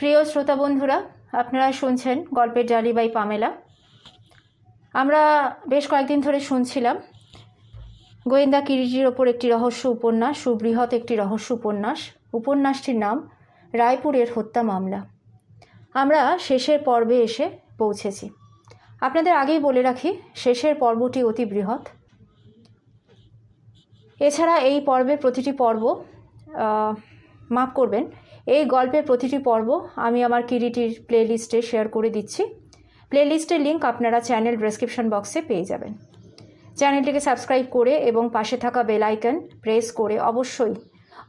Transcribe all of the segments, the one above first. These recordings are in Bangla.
প্রিয় শ্রোতা বন্ধুরা আপনারা শুনছেন গল্পের জালিবাই বাই পামেলা আমরা বেশ কয়েকদিন ধরে শুনছিলাম গোয়েন্দা কিরিটির ওপর একটি রহস্য উপন্যাস সুবৃহৎ একটি রহস্য উপন্যাস উপন্যাসটির নাম রায়পুরের হত্যা মামলা আমরা শেষের পর্বে এসে পৌঁছেছি আপনাদের আগেই বলে রাখি শেষের পর্বটি অতি বৃহৎ এছাড়া এই পর্বের প্রতিটি পর্ব মাফ করবেন এই গল্পের প্রতিটি পর্ব আমি আমার কিরিটির প্লেলিস্টে শেয়ার করে দিচ্ছি প্লেলিস্টের লিঙ্ক আপনারা চ্যানেল ডেসক্রিপশন বক্সে পেয়ে যাবেন চ্যানেলটিকে সাবস্ক্রাইব করে এবং পাশে থাকা বেল আইকন প্রেস করে অবশ্যই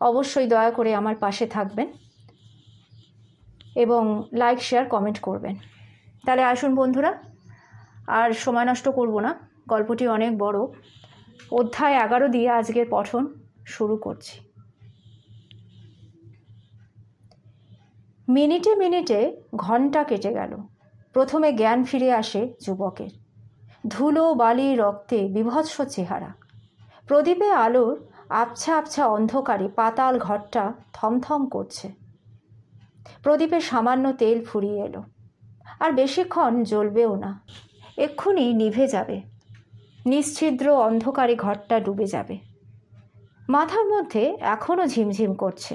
অবশ্যই দয়া করে আমার পাশে থাকবেন এবং লাইক শেয়ার কমেন্ট করবেন তাহলে আসুন বন্ধুরা আর সময় নষ্ট করব না গল্পটি অনেক বড় অধ্যায় এগারো দিয়ে আজকের পঠন শুরু করছি মিনিটে মিনিটে ঘন্টা কেটে গেল প্রথমে জ্ঞান ফিরে আসে যুবকের ধুলো বালি রক্তে বিভৎস চেহারা প্রদীপে আলোর আবছা আবছা অন্ধকারে পাতাল ঘরটা থমথম করছে প্রদীপে সামান্য তেল ফুরিয়ে এলো আর বেশিক্ষণ জ্বলবেও না এক্ষুনি নিভে যাবে নিশ্ছিদ্র অন্ধকারে ঘরটা ডুবে যাবে মাথার মধ্যে এখনও ঝিমঝিম করছে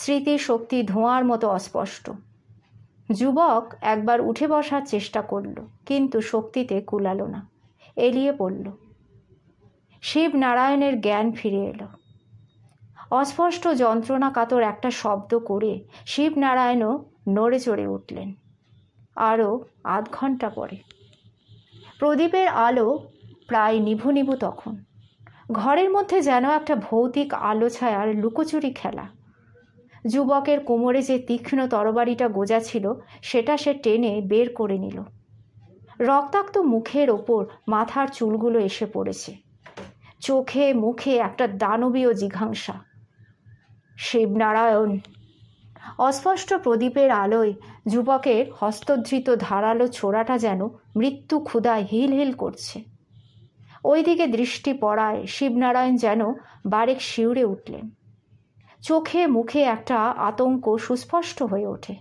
স্মৃতিশক্তি ধোঁয়ার মতো অস্পষ্ট যুবক একবার উঠে বসার চেষ্টা করল কিন্তু শক্তিতে কুলালো না এলিয়ে পড়ল শিব নারায়ণের জ্ঞান ফিরে এলো অস্পষ্ট যন্ত্রণা কাতর একটা শব্দ করে শিবনারায়ণও নড়ে চড়ে উঠলেন আরও আধ ঘন্টা পরে প্রদীপের আলো প্রায় নিভু নিভু তখন ঘরের মধ্যে যেন একটা ভৌতিক আলো ছায়ার লুকোচুরি খেলা যুবকের কোমরে যে তীক্ষ্ণ তরবারিটা গোজা ছিল সেটা সে টেনে বের করে নিল রক্তাক্ত মুখের ওপর মাথার চুলগুলো এসে পড়েছে চোখে মুখে একটা দানবীয় জিঘাংসা শিবনারায়ণ অস্পষ্ট প্রদীপের আলোয় যুবকের হস্তধৃত ধারালো ছোড়াটা যেন মৃত্যু ক্ষুধায় হিল করছে ওইদিকে দৃষ্টি পড়ায় শিবনারায়ণ যেন বারেক শিউরে উঠলেন চোখে মুখে একটা আতঙ্ক সুস্পষ্ট হয়ে ওঠে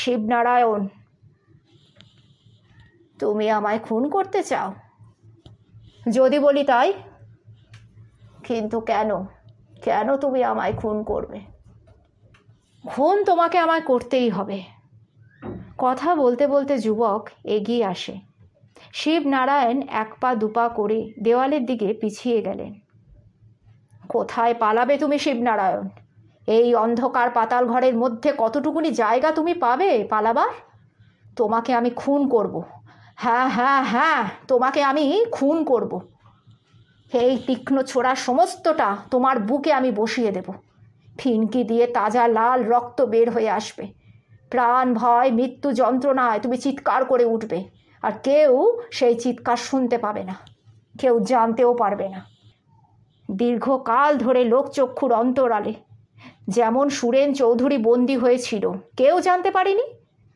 শিবনারায়ণ তুমি আমায় খুন করতে চাও যদি বলি তাই কিন্তু কেন কেন তুমি আমায় খুন করবে খুন তোমাকে আমায় করতেই হবে কথা বলতে বলতে যুবক এগিয়ে আসে শিবনারায়ণ এক পা দুপা করে দেওয়ালের দিকে পিছিয়ে গেলেন কোথায় পালাবে তুমি শিবনারায়ণ এই অন্ধকার পাতাল ঘরের মধ্যে কতটুকুনি জায়গা তুমি পাবে পালাবার তোমাকে আমি খুন করব। হ্যাঁ হ্যাঁ হ্যাঁ তোমাকে আমি খুন করব। এই তীক্ষ্ণ ছোড়া সমস্তটা তোমার বুকে আমি বসিয়ে দেব ফিনকি দিয়ে তাজা লাল রক্ত বের হয়ে আসবে প্রাণ ভয় মৃত্যু যন্ত্রণায় তুমি চিৎকার করে উঠবে আর কেউ সেই চিৎকার শুনতে পাবে না কেউ জানতেও পারবে না দীর্ঘকাল ধরে লোকচক্ষুর অন্তরালে যেমন সুরেন চৌধুরী বন্দী হয়েছিল কেউ জানতে পারিনি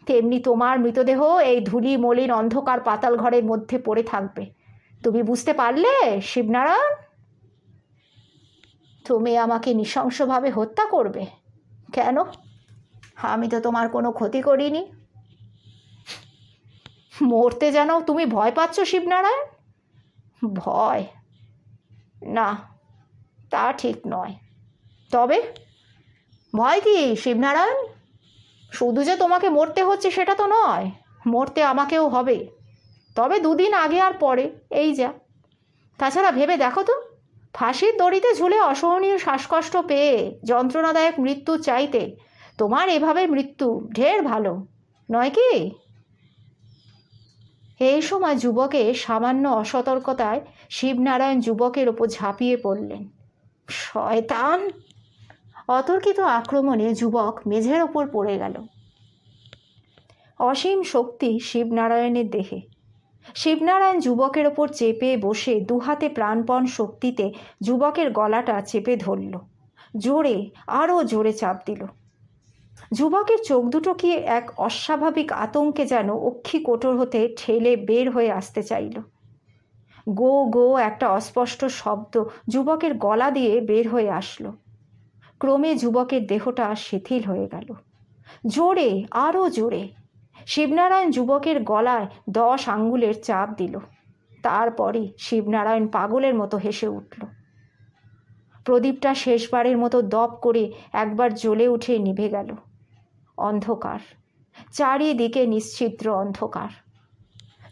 তেমনি তোমার মৃতদেহ এই ধুলি মলিন অন্ধকার পাতাল ঘরের মধ্যে পড়ে থাকবে তুমি বুঝতে পারলে শিবনারায়ণ তুমি আমাকে নৃশংসভাবে হত্যা করবে কেন আমি তো তোমার কোনো ক্ষতি করিনি মরতে যেন তুমি ভয় পাচ্ছ শিবনারায়ণ ভয় না তা ঠিক নয় তবে ভয় কি শিবনারায়ণ শুধু যে তোমাকে মরতে হচ্ছে সেটা তো নয় মরতে আমাকেও হবে তবে দুদিন আগে আর পরে এই যা তাছাড়া ভেবে দেখো তো ফাঁসির দড়িতে ঝুলে অসহনীয় শ্বাসকষ্ট পেয়ে যন্ত্রণাদায়ক মৃত্যু চাইতে তোমার এভাবে মৃত্যু ঢের ভালো নয় কি এই সময় যুবকের সামান্য অসতর্কতায় শিবনারায়ণ যুবকের ওপর ঝাঁপিয়ে পড়লেন শয়তান অতর্কিত আক্রমণে যুবক মেঝের ওপর পড়ে গেল অসীম শক্তি শিবনারায়ণের দেহে শিবনারায়ণ যুবকের ওপর চেপে বসে দুহাতে প্রাণপণ শক্তিতে যুবকের গলাটা চেপে ধরল জোরে আরও জোরে চাপ দিল যুবকের চোখ দুটো কি এক অস্বাভাবিক আতঙ্কে যেন অক্ষি কোটর হতে ঠেলে বের হয়ে আসতে চাইল গো গো একটা অস্পষ্ট শব্দ যুবকের গলা দিয়ে বের হয়ে আসলো ক্রমে যুবকের দেহটা শিথিল হয়ে গেল জোরে আরও জোরে শিবনারায়ণ যুবকের গলায় দশ আঙ্গুলের চাপ দিল তারপরে শিবনারায়ণ পাগলের মতো হেসে উঠল প্রদীপটা শেষবারের মতো দপ করে একবার জ্বলে উঠে নিভে গেল অন্ধকার চারিদিকে নিশ্চিত্র অন্ধকার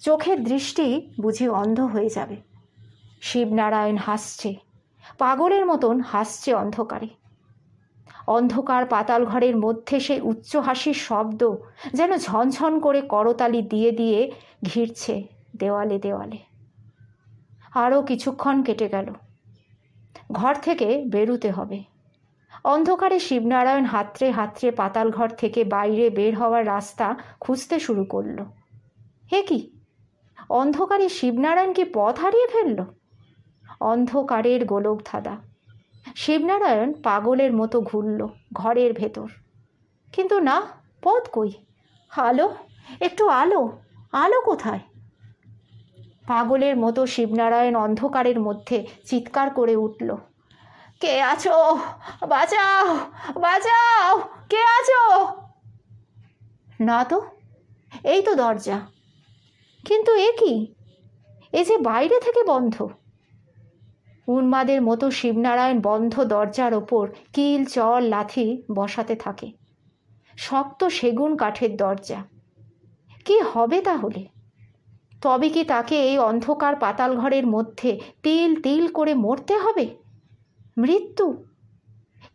চোখের দৃষ্টি বুঝি অন্ধ হয়ে যাবে শিবনারায়ণ হাসছে পাগলের মতন হাসছে অন্ধকারে অন্ধকার পাতাল ঘরের মধ্যে সেই উচ্চ হাসির শব্দ যেন ঝনঝন করে করতালি দিয়ে দিয়ে ঘিরছে দেওয়ালে দেওয়ালে আরও কিছুক্ষণ কেটে গেল ঘর থেকে বেরুতে হবে অন্ধকারে শিবনারায়ণ হাতড়ে হাতরে পাতাল ঘর থেকে বাইরে বের হওয়ার রাস্তা খুঁজতে শুরু করল হে কি অন্ধকারে শিবনারায়ণ কি পথ হারিয়ে ফেলল অন্ধকারের গোলক ধাঁধা শিবনারায়ণ পাগলের মতো ঘুরল ঘরের ভেতর কিন্তু না পথ কই আলো একটু আলো আলো কোথায় পাগলের মতো শিবনারায়ণ অন্ধকারের মধ্যে চিৎকার করে উঠল কে আছো বাঁচাও বাঁচাও কে আছো না তো এই তো দরজা কিন্তু এ কি এ যে বাইরে থেকে বন্ধ উন্মাদের মতো শিবনারায়ণ বন্ধ দরজার ওপর কিল চর লাথি বসাতে থাকে শক্ত সেগুন কাঠের দরজা কি হবে তাহলে তবে কি তাকে এই অন্ধকার পাতাল ঘরের মধ্যে তিল তিল করে মরতে হবে মৃত্যু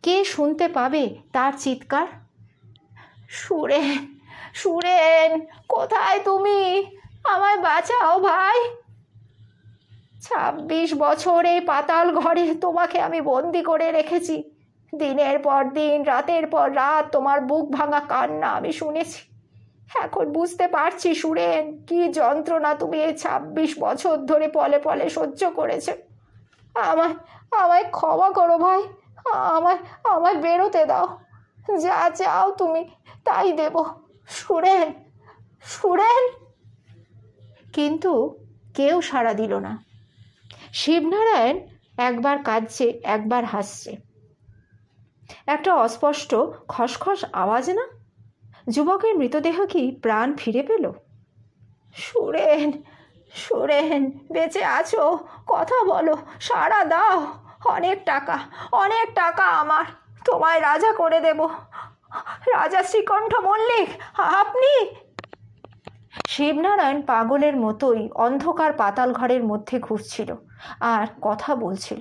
কে শুনতে পাবে তার চিৎকার সুরেন সুরেন কোথায় তুমি আমায় বাঁচাও ভাই ছাব্বিশ বছর এই পাতাল ঘরে তোমাকে আমি বন্দি করে রেখেছি দিনের পর দিন রাতের পর রাত তোমার বুক ভাঙা কান্না আমি শুনেছি এখন বুঝতে পারছি সুরেন কি যন্ত্রণা তুমি এই ছাব্বিশ বছর ধরে পলে পলে সহ্য করেছে আমায় আমায় ক্ষমা করো ভাই আমায় আমায় বেরোতে দাও যা চাও তুমি তাই দেব সুরেন সুরেন কিন্তু কেউ সাড়া দিল না শিবনারায়ণ একবার কাঁদছে একবার হাসছে একটা অস্পষ্ট খসখস আওয়াজ না যুবকের মৃতদেহ কি প্রাণ ফিরে পেল সুরেন সুরেন বেঁচে আছো কথা বলো সাড়া দাও অনেক টাকা অনেক টাকা আমার তোমায় রাজা করে দেব রাজা শ্রীকণ্ঠ মল্লিক আপনি শিবনারায়ণ পাগলের মতোই অন্ধকার পাতাল ঘরের মধ্যে ঘুরছিল আর কথা বলছিল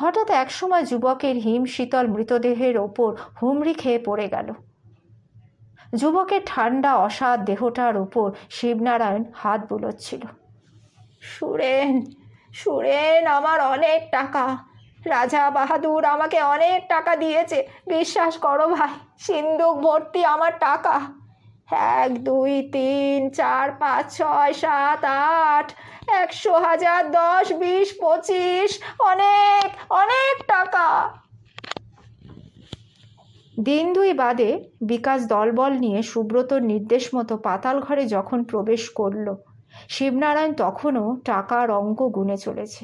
হঠাৎ একসময় যুবকের হিম শীতল মৃতদেহের ওপর হুমড়ি খেয়ে পড়ে গেল যুবকের ঠান্ডা অসাধ দেহটার উপর শিবনারায়ণ হাত বুলোচ্ছিল সুরেন সুরেন আমার অনেক টাকা রাজা বাহাদুর আমাকে অনেক টাকা দিয়েছে বিশ্বাস করো ভাই সিন্ধুক ভর্তি আমার টাকা এক দুই তিন চার পাঁচ ছয় সাত আট একশো হাজার দশ বিশ পঁচিশ অনেক অনেক টাকা দিন দুই বাদে বিকাশ দলবল নিয়ে সুব্রতর নির্দেশ মতো পাতাল ঘরে যখন প্রবেশ করল শিবনারায়ণ তখনও টাকার অঙ্ক গুনে চলেছে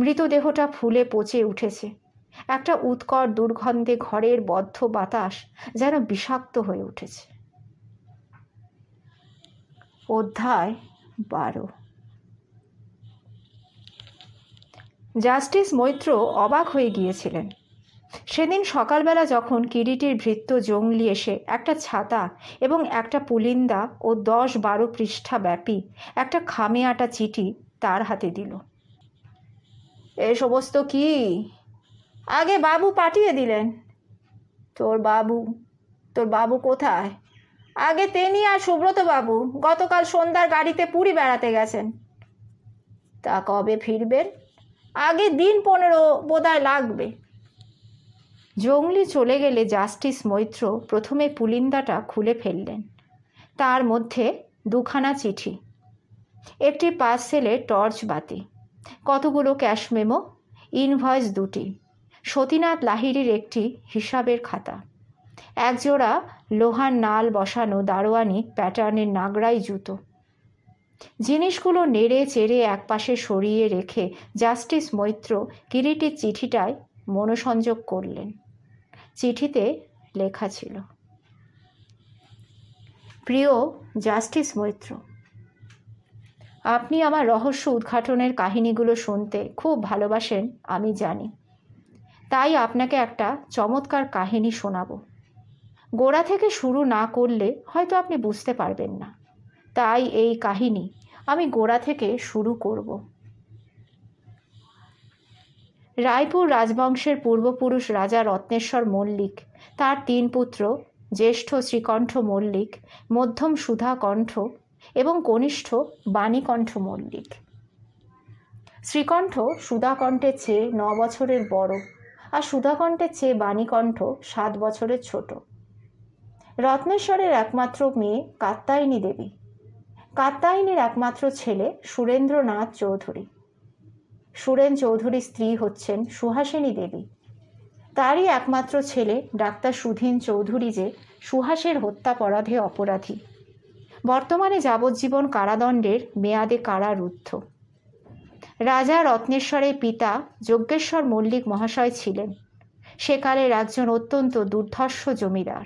মৃতদেহটা ফুলে পচে উঠেছে একটা উৎকট দুর্গন্ধে ঘরের বদ্ধ বাতাস যেন বিষাক্ত হয়ে উঠেছে অধ্যায় বারো জাস্টিস মৈত্র অবাক হয়ে গিয়েছিলেন সেদিন সকালবেলা যখন কিরিটির ভৃত্য জঙ্গলি এসে একটা ছাতা এবং একটা পুলিন্দা ও দশ বারো পৃষ্ঠা ব্যাপী একটা খামে আটা চিঠি তার হাতে দিল এ সমস্ত কি আগে বাবু পাঠিয়ে দিলেন তোর বাবু তোর বাবু কোথায় আগে তিনি আর সুব্রতবাবু গতকাল সন্ধ্যার গাড়িতে পুরী বেড়াতে গেছেন তা কবে ফিরবেন আগে দিন পনেরো বোধহয় লাগবে জঙ্গলি চলে গেলে জাস্টিস মৈত্র প্রথমে পুলিন্দাটা খুলে ফেললেন তার মধ্যে দুখানা চিঠি একটি পার্সেলে টর্চ বাতি কতগুলো ক্যাশ মেমো ইনভয়েস দুটি সতীনাথ লাহিড়ির একটি হিসাবের খাতা একজোড়া লোহার নাল বসানো দারোয়ানি প্যাটার্নের নাগড়াই জুতো জিনিসগুলো নেড়ে চেড়ে একপাশে সরিয়ে রেখে জাস্টিস মৈত্র কিরিটির চিঠিটায় মনোসংযোগ করলেন চিঠিতে লেখা ছিল প্রিয় জাস্টিস মৈত্র আপনি আমার রহস্য উদ্ঘাটনের কাহিনীগুলো শুনতে খুব ভালোবাসেন আমি জানি তাই আপনাকে একটা চমৎকার কাহিনী শোনাবো গোড়া থেকে শুরু না করলে হয়তো আপনি বুঝতে পারবেন না তাই এই কাহিনী আমি গোড়া থেকে শুরু করব রায়পুর রাজবংশের পূর্বপুরুষ রাজা রত্নেশ্বর মল্লিক তার তিন পুত্র জ্যেষ্ঠ শ্রীকণ্ঠ মল্লিক মধ্যম সুধাকণ্ঠ এবং কনিষ্ঠ বাণীকণ্ঠ মল্লিক শ্রীকণ্ঠ সুধাকণ্ঠের চেয়ে ন বছরের বড় আর সুধাকণ্ঠের চেয়ে বাণীকণ্ঠ সাত বছরের ছোট রত্নেশ্বরের একমাত্র মেয়ে কাত্তায়নী দেবী কাত্তায়নীর একমাত্র ছেলে সুরেন্দ্রনাথ চৌধুরী সুরেন চৌধুরীর স্ত্রী হচ্ছেন সুহাসিনী দেবী তারই একমাত্র ছেলে ডাক্তার সুধীন চৌধুরী যে সুহাসের হত্যাপরাধে অপরাধী বর্তমানে যাবজ্জীবন কারাদণ্ডের মেয়াদে কারারুদ্ধ রাজা রত্নেশ্বরের পিতা যজ্ঞেশ্বর মল্লিক মহাশয় ছিলেন সেকালের একজন অত্যন্ত দুর্ধর্ষ জমিদার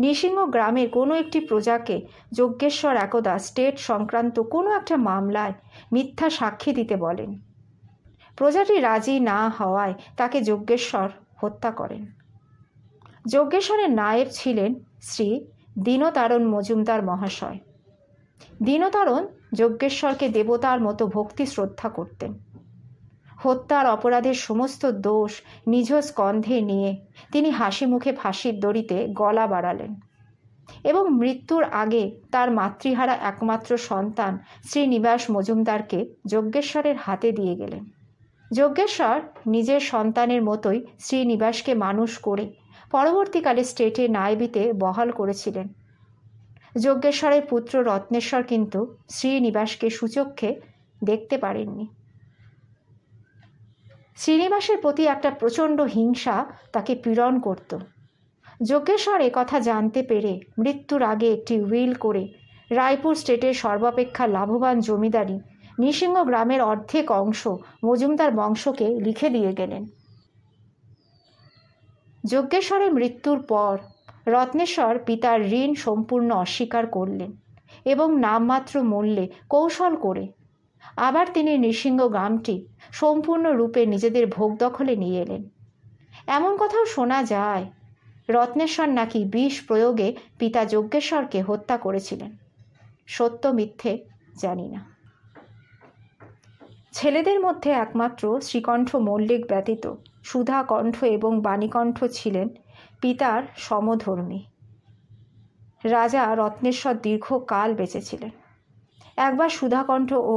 নৃসিংহ গ্রামের কোনো একটি প্রজাকে যজ্ঞেশ্বর একদা স্টেট সংক্রান্ত কোনো একটা মামলায় মিথ্যা সাক্ষী দিতে বলেন প্রজাটি রাজি না হওয়ায় তাকে যজ্ঞেশ্বর হত্যা করেন যজ্ঞেশ্বরের নায়েব ছিলেন শ্রী দীনতারণ মজুমদার মহাশয় দীনতারণ যজ্ঞেশ্বরকে দেবতার মতো ভক্তি শ্রদ্ধা করতেন হত্যার অপরাধের সমস্ত দোষ নিজ স্কন্ধে নিয়ে তিনি হাসি মুখে ফাঁসির দড়িতে গলা বাড়ালেন এবং মৃত্যুর আগে তার মাতৃহারা একমাত্র সন্তান শ্রীনিবাস মজুমদারকে যজ্ঞেশ্বরের হাতে দিয়ে গেলেন যজ্ঞেশ্বর নিজের সন্তানের মতোই শ্রীনিবাসকে মানুষ করে পরবর্তীকালে স্টেটে নাইবিতে বহাল করেছিলেন যজ্ঞেশ্বরের পুত্র রত্নেশ্বর কিন্তু শ্রীনিবাসকে সুচক্ষে দেখতে পারেননি শ্রীনিবাসের প্রতি একটা প্রচণ্ড হিংসা তাকে পীড়ন করত যজ্ঞেশ্বর কথা জানতে পেরে মৃত্যুর আগে একটি উইল করে রায়পুর স্টেটের সর্বাপেক্ষা লাভবান জমিদারি নৃসিংহ গ্রামের অর্ধেক অংশ মজুমদার বংশকে লিখে দিয়ে গেলেন যজ্ঞেশ্বরের মৃত্যুর পর রত্নেশ্বর পিতার ঋণ সম্পূর্ণ অস্বীকার করলেন এবং নামমাত্র মূল্যে কৌশল করে আবার তিনি নৃসিংহ গ্রামটি সম্পূর্ণরূপে নিজেদের ভোগ দখলে নিয়ে এলেন এমন কথাও শোনা যায় রত্নেশ্বর নাকি বিষ প্রয়োগে পিতা যজ্ঞেশ্বরকে হত্যা করেছিলেন সত্য মিথ্যে জানি না ছেলেদের মধ্যে একমাত্র শ্রীকণ্ঠ মল্লিক ব্যতীত সুধা কণ্ঠ এবং বাণীকণ্ঠ ছিলেন পিতার সমধর্মী রাজা রত্নেশ্বর দীর্ঘকাল বেঁচেছিলেন একবার সুধাকণ্ঠ ও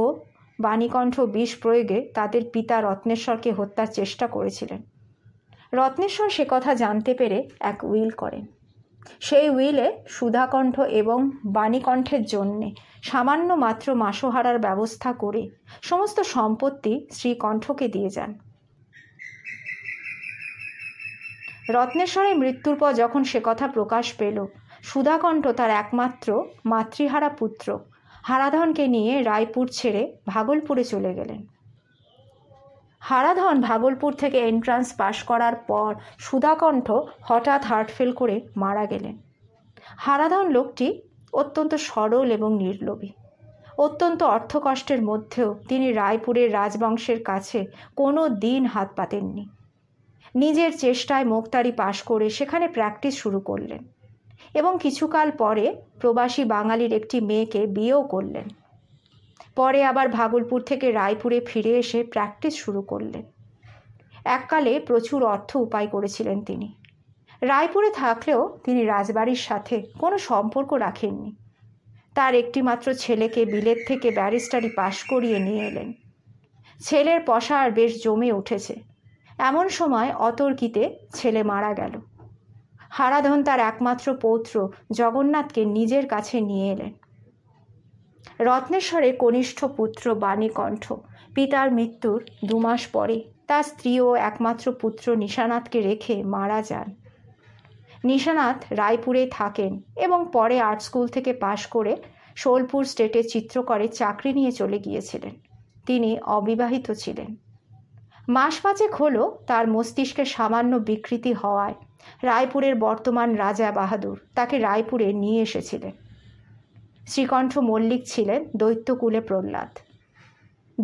বাণীকণ্ঠ বিষ প্রয়োগে তাদের পিতা রত্নেশ্বরকে হত্যার চেষ্টা করেছিলেন রত্নেশ্বর সে কথা জানতে পেরে এক উইল করেন সেই উইলে সুধাকণ্ঠ এবং বাণীকণ্ঠের জন্যে সামান্য মাত্র মাসোহারার ব্যবস্থা করে সমস্ত সম্পত্তি শ্রীকণ্ঠকে দিয়ে যান রত্নেশ্বরের মৃত্যুর পর যখন সে কথা প্রকাশ পেল সুধাকণ্ঠ তার একমাত্র মাতৃহারা পুত্র হারাধনকে নিয়ে রায়পুর ছেড়ে ভাগলপুরে চলে গেলেন হারাধন ভাগলপুর থেকে এন্ট্রান্স পাশ করার পর সুধাকণ্ঠ হঠাৎ হার্ট ফেল করে মারা গেলেন হারাধন লোকটি অত্যন্ত সরল এবং নির্লোভী অত্যন্ত অর্থকষ্টের মধ্যেও তিনি রায়পুরের রাজবংশের কাছে কোনো দিন হাত পাতেননি নিজের চেষ্টায় মোক্তারি পাশ করে সেখানে প্র্যাকটিস শুরু করলেন এবং কিছুকাল পরে প্রবাসী বাঙালির একটি মেয়েকে বিয়েও করলেন পরে আবার ভাগলপুর থেকে রায়পুরে ফিরে এসে প্র্যাকটিস শুরু করলেন এককালে প্রচুর অর্থ উপায় করেছিলেন তিনি রায়পুরে থাকলেও তিনি রাজবাড়ির সাথে কোনো সম্পর্ক রাখেননি তার একটিমাত্র ছেলেকে বিলেত থেকে ব্যারিস্টারি পাশ করিয়ে নিয়ে এলেন ছেলের পশার বেশ জমে উঠেছে এমন সময় অতর্কিতে ছেলে মারা গেল হারাধন তার একমাত্র পৌত্র জগন্নাথকে নিজের কাছে নিয়ে এলেন রত্নেশ্বরে কনিষ্ঠ পুত্র বাণীকণ্ঠ পিতার মৃত্যুর দুমাস পরে তার স্ত্রী ও একমাত্র পুত্র নিশানাথকে রেখে মারা যান নিশানাথ রায়পুরে থাকেন এবং পরে আর্ট স্কুল থেকে পাশ করে শোলপুর স্টেটে চিত্রকরে চাকরি নিয়ে চলে গিয়েছিলেন তিনি অবিবাহিত ছিলেন মাস পাঁচেক হলো তার মস্তিষ্কে সামান্য বিকৃতি হওয়ায় রায়পুরের বর্তমান রাজা বাহাদুর তাকে রায়পুরে নিয়ে এসেছিলেন শ্রীকণ্ঠ মল্লিক ছিলেন দৈত্যকুলে প্রহ্লাদ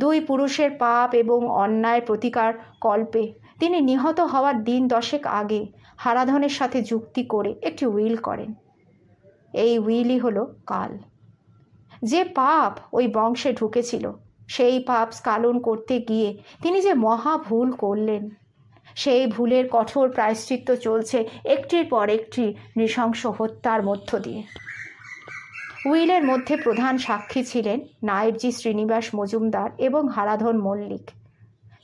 দুই পুরুষের পাপ এবং অন্যায় প্রতিকার কল্পে তিনি নিহত হওয়ার দিন দশেক আগে হারাধনের সাথে যুক্তি করে একটি উইল করেন এই উইলই হল কাল যে পাপ ওই বংশে ঢুকেছিল সেই পাপ স্কালন করতে গিয়ে তিনি যে মহা ভুল করলেন সেই ভুলের কঠোর প্রায়শ্চিত্ত চলছে একটির পর একটি নৃশংস হত্যার মধ্য দিয়ে উইলের মধ্যে প্রধান সাক্ষী ছিলেন নায়েবজি শ্রীনিবাস মজুমদার এবং হারাধন মল্লিক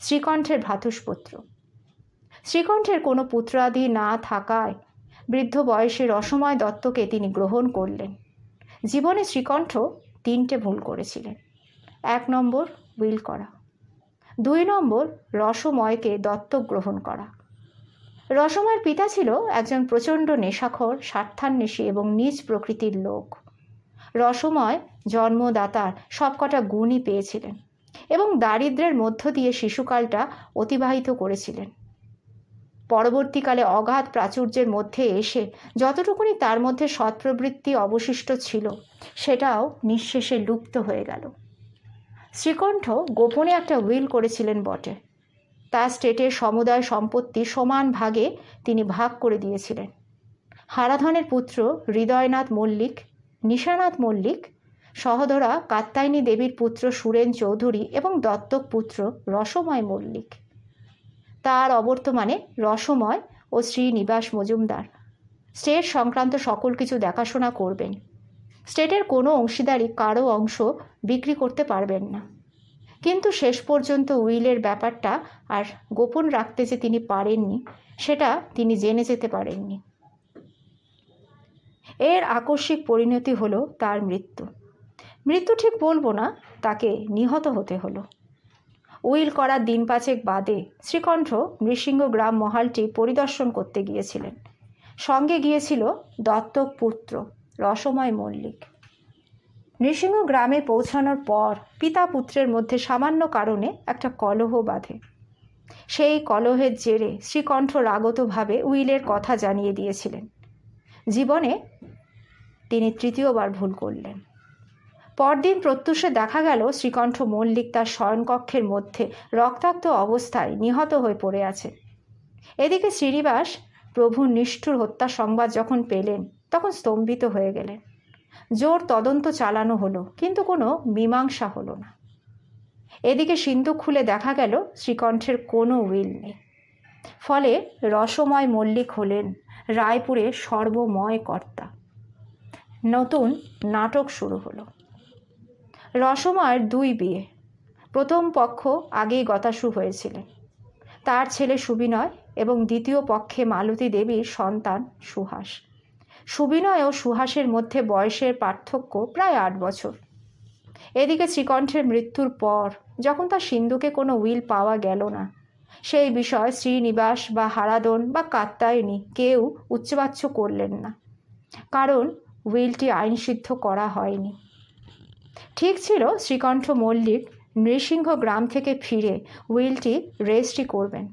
শ্রীকণ্ঠের ভ্রাতুষ্পুত্র শ্রীকণ্ঠের কোনো পুত্রাদি না থাকায় বৃদ্ধ বয়সে রসময় দত্তকে তিনি গ্রহণ করলেন জীবনে শ্রীকণ্ঠ তিনটে ভুল করেছিলেন এক নম্বর উইল করা দুই নম্বর রসময়কে দত্তক গ্রহণ করা রসময়ের পিতা ছিল একজন প্রচণ্ড নেশাখর স্বার্থান্বেষী এবং নিজ প্রকৃতির লোক রসময় জন্মদাতার সবকটা গুণই পেয়েছিলেন এবং দারিদ্রের মধ্য দিয়ে শিশুকালটা অতিবাহিত করেছিলেন পরবর্তীকালে অগাধ প্রাচুর্যের মধ্যে এসে যতটুকুনি তার মধ্যে সৎপ্রবৃত্তি অবশিষ্ট ছিল সেটাও নিঃশেষে লুপ্ত হয়ে গেল শ্রীকণ্ঠ গোপনে একটা উইল করেছিলেন বটে তার স্টেটের সমুদায় সম্পত্তি সমান ভাগে তিনি ভাগ করে দিয়েছিলেন হারাধনের পুত্র হৃদয়নাথ মল্লিক নিশানাথ মল্লিক সহদরা কাত্তায়নী দেবীর পুত্র সুরেন চৌধুরী এবং দত্তক পুত্র রসময় মল্লিক তার অবর্তমানে রসময় ও শ্রীনিবাস মজুমদার স্টেট সংক্রান্ত সকল কিছু দেখাশোনা করবেন স্টেটের কোনো অংশীদারি কারো অংশ বিক্রি করতে পারবেন না কিন্তু শেষ পর্যন্ত উইলের ব্যাপারটা আর গোপন রাখতে যে তিনি পারেননি সেটা তিনি জেনে যেতে পারেননি এর আকস্মিক পরিণতি হলো তার মৃত্যু মৃত্যু ঠিক বলবো না তাকে নিহত হতে হলো উইল করার দিন পাঁচেক বাদে শ্রীকণ্ঠ নৃসিংহ গ্রাম মহালটি পরিদর্শন করতে গিয়েছিলেন সঙ্গে গিয়েছিল দত্তক পুত্র রসময় মল্লিক নৃসিংহ গ্রামে পৌঁছানোর পর পিতা পুত্রের মধ্যে সামান্য কারণে একটা কলহ বাঁধে সেই কলহের জেরে শ্রীকণ্ঠ রাগতভাবে উইলের কথা জানিয়ে দিয়েছিলেন জীবনে তিনি তৃতীয়বার ভুল করলেন পরদিন প্রত্যুষে দেখা গেল শ্রীকণ্ঠ মল্লিক তার স্বয়নকক্ষের মধ্যে রক্তাক্ত অবস্থায় নিহত হয়ে পড়ে আছে এদিকে শ্রীনিবাস প্রভু নিষ্ঠুর হত্যা সংবাদ যখন পেলেন তখন স্তম্ভিত হয়ে গেলেন জোর তদন্ত চালানো হলো কিন্তু কোনো মীমাংসা হলো না এদিকে সিন্ধু খুলে দেখা গেল শ্রীকণ্ঠের কোনো উইল নেই ফলে রসময় মল্লিক হলেন রায়পুরে সর্বময় কর্তা নতুন নাটক শুরু হলো রসময়ের দুই বিয়ে প্রথম পক্ষ আগেই গতাশু হয়েছিলেন তার ছেলে সুবিনয় এবং দ্বিতীয় পক্ষে মালতী দেবীর সন্তান সুহাস সুবিনয় ও সুহাসের মধ্যে বয়সের পার্থক্য প্রায় আট বছর এদিকে শ্রীকণ্ঠের মৃত্যুর পর যখন তার সিন্ধুকে কোনো উইল পাওয়া গেল না সেই বিষয় শ্রীনিবাস বা হারাদন বা কাত্তায়নী কেউ উচ্চবাচ্য করলেন না কারণ উইলটি আইনসিদ্ধ করা হয়নি ঠিক ছিল শ্রীকণ্ঠ মল্লিক নৃসিংহ গ্রাম থেকে ফিরে উইলটি রেজিস্ট্রি করবেন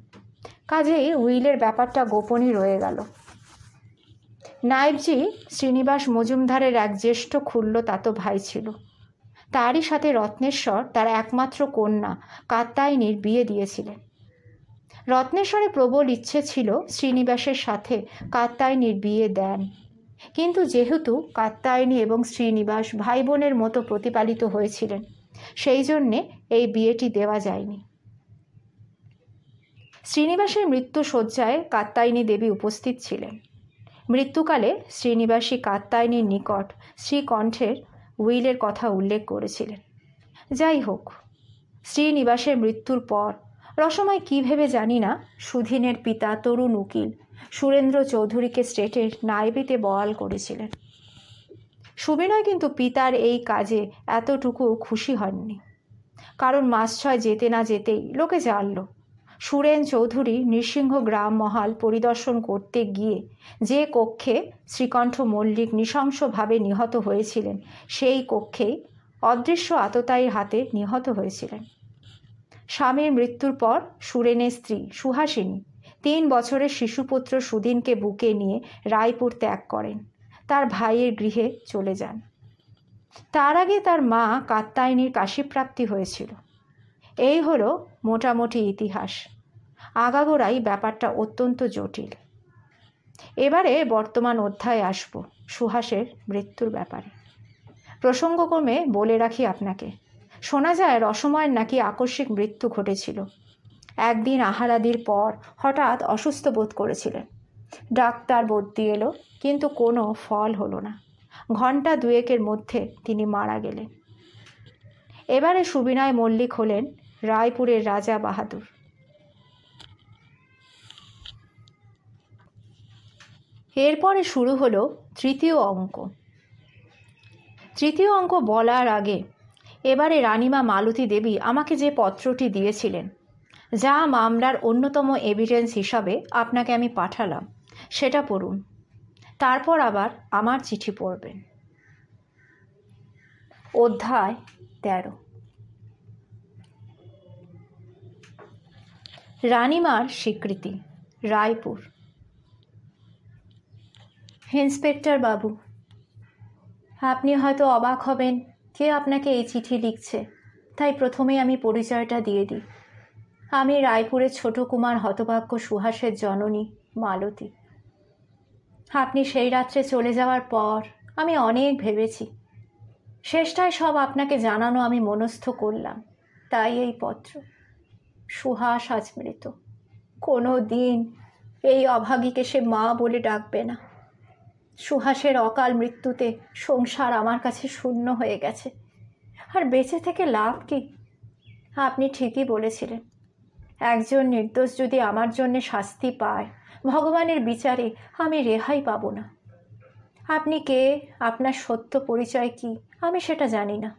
কাজেই উইলের ব্যাপারটা গোপনই রয়ে গেল নায়েবজি শ্রীনিবাস মজুমদারের এক জ্যেষ্ঠ খুল্ল তাতো ভাই ছিল তারই সাথে রত্নেশ্বর তার একমাত্র কন্যা কাত্তায়নির বিয়ে দিয়েছিলেন রত্নেশ্বরের প্রবল ইচ্ছে ছিল শ্রীনিবাসের সাথে কাত্তায়নির বিয়ে দেন কিন্তু যেহেতু কাত্তায়নী এবং শ্রীনিবাস ভাই বোনের মতো প্রতিপালিত হয়েছিলেন সেই জন্যে এই বিয়েটি দেওয়া যায়নি শ্রীনিবাসের মৃত্যু শয্যায় কাত্তায়নী দেবী উপস্থিত ছিলেন মৃত্যুকালে শ্রীনিবাসী কাত্তায়নীর নিকট শ্রীকণ্ঠের উইলের কথা উল্লেখ করেছিলেন যাই হোক শ্রীনিবাসের মৃত্যুর পর রসময় কী ভেবে জানি না সুধীনের পিতা তরুণ উকিল সুরেন্দ্র চৌধুরীকে স্টেটের নাইবিতে বয়াল করেছিলেন সুবিনয় কিন্তু পিতার এই কাজে এতটুকু খুশি হননি কারণ মাস ছয় যেতে না যেতেই লোকে জানলো সুরেন চৌধুরী নৃসিংহ গ্রাম মহাল পরিদর্শন করতে গিয়ে যে কক্ষে শ্রীকণ্ঠ মল্লিক নৃশংসভাবে নিহত হয়েছিলেন সেই কক্ষেই অদৃশ্য আততায়ীর হাতে নিহত হয়েছিলেন স্বামীর মৃত্যুর পর সুরেনের স্ত্রী সুহাসিনী তিন বছরের শিশুপুত্র সুদিনকে বুকে নিয়ে রায়পুর ত্যাগ করেন তার ভাইয়ের গৃহে চলে যান তার আগে তার মা কাত্তায়নীর কাশিপ্রাপ্তি হয়েছিল এই হলো মোটামুটি ইতিহাস আগাগোড়াই ব্যাপারটা অত্যন্ত জটিল এবারে বর্তমান অধ্যায়ে আসব সুহাসের মৃত্যুর ব্যাপারে প্রসঙ্গক্রমে বলে রাখি আপনাকে শোনা যায় রসময়ের নাকি আকস্মিক মৃত্যু ঘটেছিল একদিন আহারাদির পর হঠাৎ অসুস্থ বোধ করেছিলেন ডাক্তার ভর্তি এলো কিন্তু কোনো ফল হলো না ঘন্টা দুয়েকের মধ্যে তিনি মারা গেলেন এবারে সুবিনয় মল্লিক হলেন রায়পুরের রাজা বাহাদুর এরপরে শুরু হলো তৃতীয় অঙ্ক তৃতীয় অঙ্ক বলার আগে এবারে রানিমা মালতী দেবী আমাকে যে পত্রটি দিয়েছিলেন যা মামলার অন্যতম এভিডেন্স হিসাবে আপনাকে আমি পাঠালাম সেটা পড়ুন তারপর আবার আমার চিঠি পড়বেন অধ্যায় তেরো রানিমার স্বীকৃতি রায়পুর ইন্সপেক্টর বাবু আপনি হয়তো অবাক হবেন কে আপনাকে এই চিঠি লিখছে তাই প্রথমে আমি পরিচয়টা দিয়ে দিই আমি রায়পুরের ছোট কুমার হতভাগ্য সুহাসের জননী মালতী আপনি সেই রাত্রে চলে যাওয়ার পর আমি অনেক ভেবেছি শেষটায় সব আপনাকে জানানো আমি মনস্থ করলাম তাই এই পত্র সুহাস আজ মৃত কোনো দিন এই অভাগীকে সে মা বলে ডাকবে না সুহাসের অকাল মৃত্যুতে সংসার আমার কাছে শূন্য হয়ে গেছে আর বেঁচে থেকে লাভ কি আপনি ঠিকই বলেছিলেন একজন নির্দোষ যদি আমার জন্যে শাস্তি পায় ভগবানের বিচারে আমি রেহাই পাব না আপনি কে আপনার সত্য পরিচয় কি আমি সেটা জানি না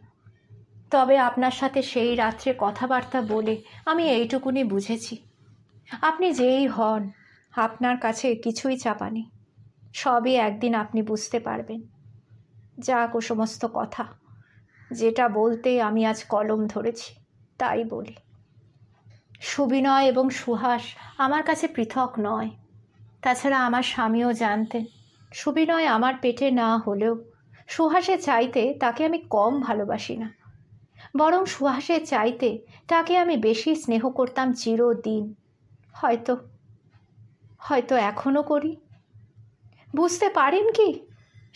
তবে আপনার সাথে সেই রাত্রে কথাবার্তা বলে আমি এইটুকুনি বুঝেছি আপনি যেই হন আপনার কাছে কিছুই চাপা নেই সবই একদিন আপনি বুঝতে পারবেন যাক ও সমস্ত কথা যেটা বলতে আমি আজ কলম ধরেছি তাই বলি সুবিনয় এবং সুহাস আমার কাছে পৃথক নয় তাছাড়া আমার স্বামীও জানতেন সুবিনয় আমার পেটে না হলেও সুহাসে চাইতে তাকে আমি কম ভালোবাসি না বরং সুহাসের চাইতে তাকে আমি বেশি স্নেহ করতাম চিরদিন হয়তো হয়তো এখনও করি বুঝতে পারেন কি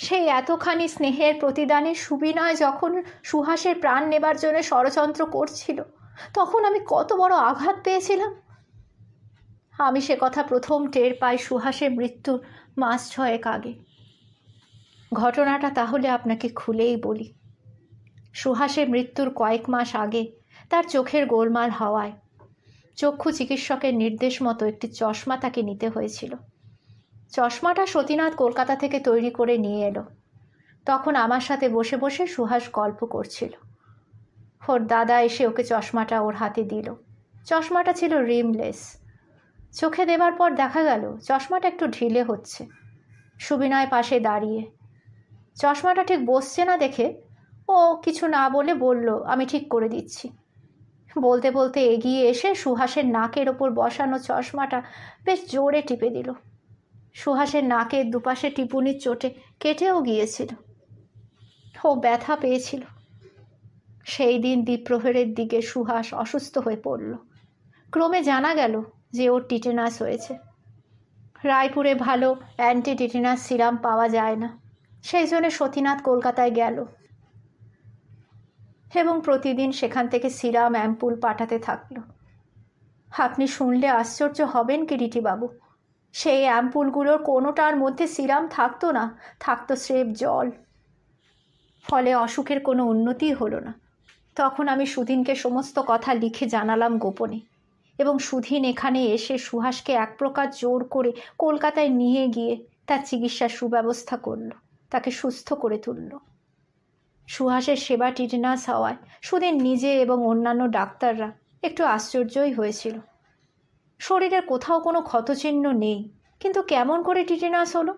সেই এতখানি স্নেহের প্রতিদানে সুবিনয় যখন সুহাসের প্রাণ নেবার জন্য ষড়যন্ত্র করছিল তখন আমি কত বড় আঘাত পেয়েছিলাম আমি সে কথা প্রথম টের পাই সুহাসের মৃত্যুর মাস ছয়েক আগে ঘটনাটা তাহলে আপনাকে খুলেই বলি সুহাসের মৃত্যুর কয়েক মাস আগে তার চোখের গোলমাল হওয়ায় চক্ষু চিকিৎসকের নির্দেশ মতো একটি চশমা তাকে নিতে হয়েছিল চশমাটা সতীনাথ কলকাতা থেকে তৈরি করে নিয়ে এলো তখন আমার সাথে বসে বসে সুহাস গল্প করছিল ওর দাদা এসে ওকে চশমাটা ওর হাতে দিল চশমাটা ছিল রিমলেস চোখে দেবার পর দেখা গেল চশমাটা একটু ঢিলে হচ্ছে সুবিনয় পাশে দাঁড়িয়ে চশমাটা ঠিক বসছে না দেখে ও কিছু না বলে বলল আমি ঠিক করে দিচ্ছি বলতে বলতে এগিয়ে এসে সুহাসের নাকের ওপর বসানো চশমাটা বেশ জোরে টিপে দিল সুহাসের নাকের দুপাশে টিপুনির চোটে কেটেও গিয়েছিল ও ব্যথা পেয়েছিল সেই দিন দ্বীপ্রহরের দিকে সুহাস অসুস্থ হয়ে পড়ল ক্রমে জানা গেল যে ওর টিটেনাস হয়েছে রায়পুরে ভালো অ্যান্টি টিটেনাস সিরাম পাওয়া যায় না সেই জন্য সতীনাথ কলকাতায় গেল এবং প্রতিদিন সেখান থেকে সিরাম অ্যাম্পুল পাঠাতে থাকল আপনি শুনলে আশ্চর্য হবেন কিরিটিবাবু সেই অ্যাম্পুলগুলোর কোনোটার মধ্যে সিরাম থাকতো না থাকতো স্রেফ জল ফলে অসুখের কোনো উন্নতি হলো না তখন আমি সুদিনকে সমস্ত কথা লিখে জানালাম গোপনে এবং সুধীন এখানে এসে সুহাসকে এক প্রকার জোর করে কলকাতায় নিয়ে গিয়ে তার চিকিৎসার সুব্যবস্থা করল তাকে সুস্থ করে তুললো সুহাসের সেবা টিটনাস হওয়ায় সুদিন নিজে এবং অন্যান্য ডাক্তাররা একটু আশ্চর্যই হয়েছিল শরীরের কোথাও কোনো ক্ষতচিহ্ন নেই কিন্তু কেমন করে টিটেনাস হলো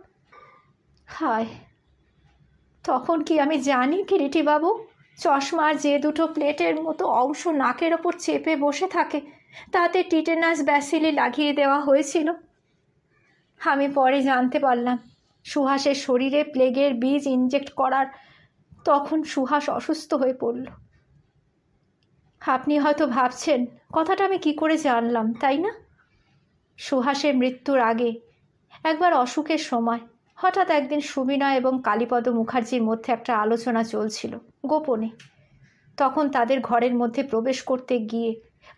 হায় তখন কি আমি জানি কিরিটিবাবু চশমা যে দুটো প্লেটের মতো অংশ নাকের ওপর চেপে বসে থাকে তাতে টিটেনাস ব্যাসিলি লাগিয়ে দেওয়া হয়েছিল আমি পরে জানতে পারলাম সুহাসের শরীরে প্লেগের বীজ ইনজেক্ট করার তখন সুহাস অসুস্থ হয়ে পড়ল আপনি হয়তো ভাবছেন কথাটা আমি কি করে জানলাম তাই না সুহাসের মৃত্যুর আগে একবার অসুখের সময় হঠাৎ একদিন সুবিনয় এবং কালীপদ মুখার্জির মধ্যে একটা আলোচনা চলছিল গোপনে তখন তাদের ঘরের মধ্যে প্রবেশ করতে গিয়ে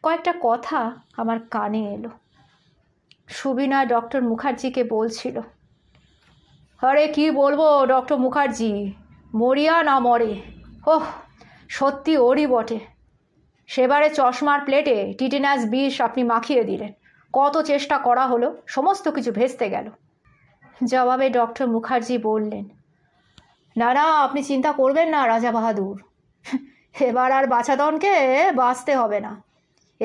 কয়েকটা কথা আমার কানে এলো সুবিনয় ডক্টর মুখার্জিকে বলছিল আরে কি বলবো ডক্টর মুখার্জি মরিয়া না মরে ওহ সত্যি ওরই বটে সেবারে চশমার প্লেটে টিটেনাস বিষ আপনি মাখিয়ে দিলেন কত চেষ্টা করা হলো সমস্ত কিছু ভেস্তে গেল জবাবে ডক্টর মুখার্জি বললেন না না আপনি চিন্তা করবেন না রাজা বাহাদুর এবার আর বাছাদনকে বাঁচতে হবে না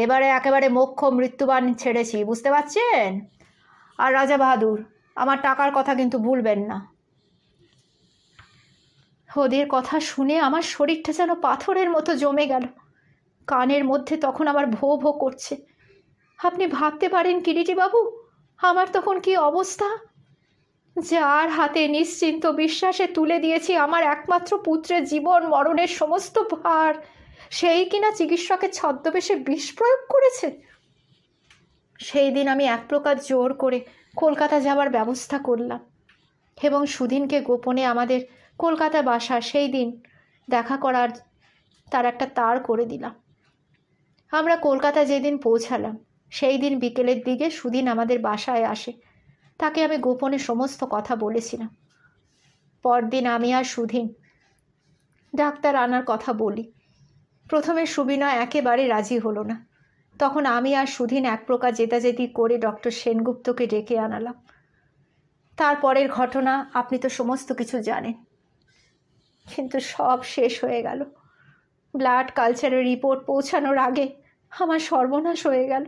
এবারে একেবারে মোক্ষ মৃত্যুবান ছেড়েছি বুঝতে পারছেন আর রাজা বাহাদুর আমার টাকার কথা কিন্তু ভুলবেন না ওদের কথা শুনে আমার শরীরটা যেন পাথরের মতো জমে গেল কানের মধ্যে তখন আমার ভো ভো করছে আপনি ভাবতে পারেন বাবু আমার তখন কি অবস্থা যার হাতে নিশ্চিন্ত বিশ্বাসে তুলে দিয়েছি আমার একমাত্র পুত্রের জীবন মরণের সমস্ত ভার সেই কিনা চিকিৎসকের ছদ্মবেশে বিষ প্রয়োগ করেছে সেই দিন আমি এক প্রকার জোর করে কলকাতা যাওয়ার ব্যবস্থা করলাম এবং সুদিনকে গোপনে আমাদের কলকাতা বাসা সেই দিন দেখা করার তার একটা তার করে দিলাম আমরা কলকাতা যেদিন পৌঁছালাম সেই দিন বিকেলের দিকে সুদিন আমাদের বাসায় আসে তাকে আমি গোপনে সমস্ত কথা বলেছিলাম পরদিন আমি আর সুধীন ডাক্তার আনার কথা বলি প্রথমে সুবিনা একেবারে রাজি হলো না তখন আমি আর সুধীন এক প্রকার জেতাজেতি করে ডক্টর সেনগুপ্তকে ডেকে আনালাম তারপরের ঘটনা আপনি তো সমস্ত কিছু জানেন কিন্তু সব শেষ হয়ে গেল ব্লাড কালচারের রিপোর্ট পৌঁছানোর আগে আমার সর্বনাশ হয়ে গেল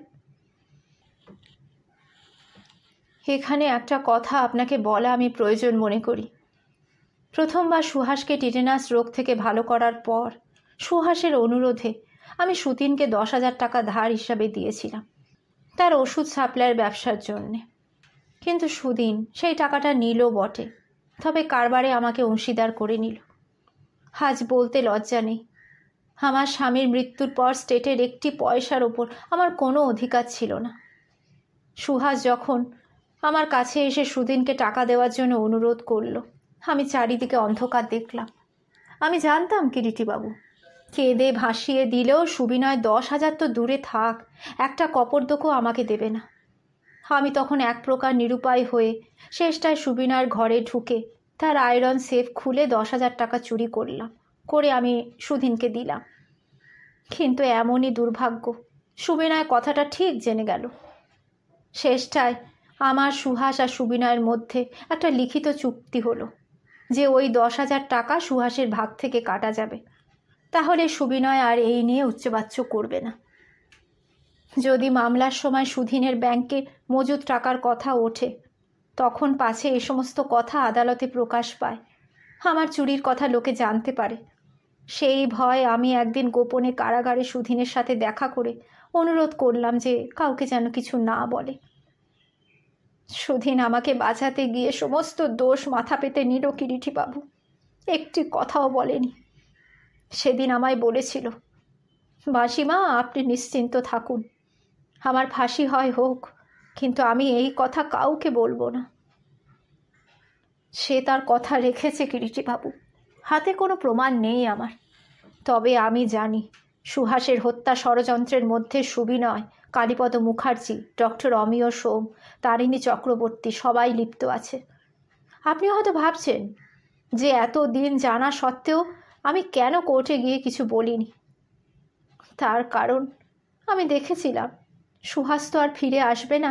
এখানে একটা কথা আপনাকে বলা আমি প্রয়োজন মনে করি প্রথমবার সুহাসকে টিটেনাস রোগ থেকে ভালো করার পর সুহাসের অনুরোধে আমি সুতিনকে দশ হাজার টাকা ধার হিসাবে দিয়েছিলাম তার ওষুধ সাপ্লাইয়ের ব্যবসার জন্যে কিন্তু সুদিন সেই টাকাটা নিল বটে তবে কারবারে আমাকে অংশীদার করে নিল আজ বলতে লজ্জা নেই আমার স্বামীর মৃত্যুর পর স্টেটের একটি পয়সার ওপর আমার কোনো অধিকার ছিল না সুহাস যখন আমার কাছে এসে সুদিনকে টাকা দেওয়ার জন্য অনুরোধ করল আমি চারিদিকে অন্ধকার দেখলাম আমি জানতাম কিরিটিবাবু কেঁদে ভাসিয়ে দিলেও সুবিনয় দশ হাজার তো দূরে থাক একটা কপর্দকও আমাকে দেবে না আমি তখন এক প্রকার নিরুপায় হয়ে শেষটায় সুবিনয়ের ঘরে ঢুকে তার আয়রন সেফ খুলে দশ হাজার টাকা চুরি করলাম করে আমি সুধীনকে দিলাম কিন্তু এমনই দুর্ভাগ্য সুবিনয় কথাটা ঠিক জেনে গেল শেষটায় আমার সুহাস আর সুবিনয়ের মধ্যে একটা লিখিত চুক্তি হলো যে ওই দশ হাজার টাকা সুহাসের ভাগ থেকে কাটা যাবে তাহলে সুবিনয় আর এই নিয়ে উচ্চবাচ্য করবে না যদি মামলার সময় সুধীনের ব্যাংকে মজুদ টাকার কথা ওঠে তখন পাছে এ সমস্ত কথা আদালতে প্রকাশ পায় আমার চুরির কথা লোকে জানতে পারে সেই ভয় আমি একদিন গোপনে কারাগারে সুধীনের সাথে দেখা করে অনুরোধ করলাম যে কাউকে যেন কিছু না বলে সুধীন আমাকে বাঁচাতে গিয়ে সমস্ত দোষ মাথা পেতে নিল কিরিটিবাবু একটি কথাও বলেনি সেদিন আমায় বলেছিল বাসিমা আপনি নিশ্চিন্ত থাকুন আমার ফাঁসি হয় হোক কিন্তু আমি এই কথা কাউকে বলবো না সে তার কথা রেখেছে কিরিটিবাবু হাতে কোনো প্রমাণ নেই আমার তবে আমি জানি সুহাসের হত্যা ষড়যন্ত্রের মধ্যে সুবিনয় কালীপদ মুখার্জি ডক্টর অমিয় সোম তারিণী চক্রবর্তী সবাই লিপ্ত আছে আপনি হয়তো ভাবছেন যে এত দিন জানা সত্ত্বেও আমি কেন কোর্টে গিয়ে কিছু বলিনি তার কারণ আমি দেখেছিলাম সুহাস তো আর ফিরে আসবে না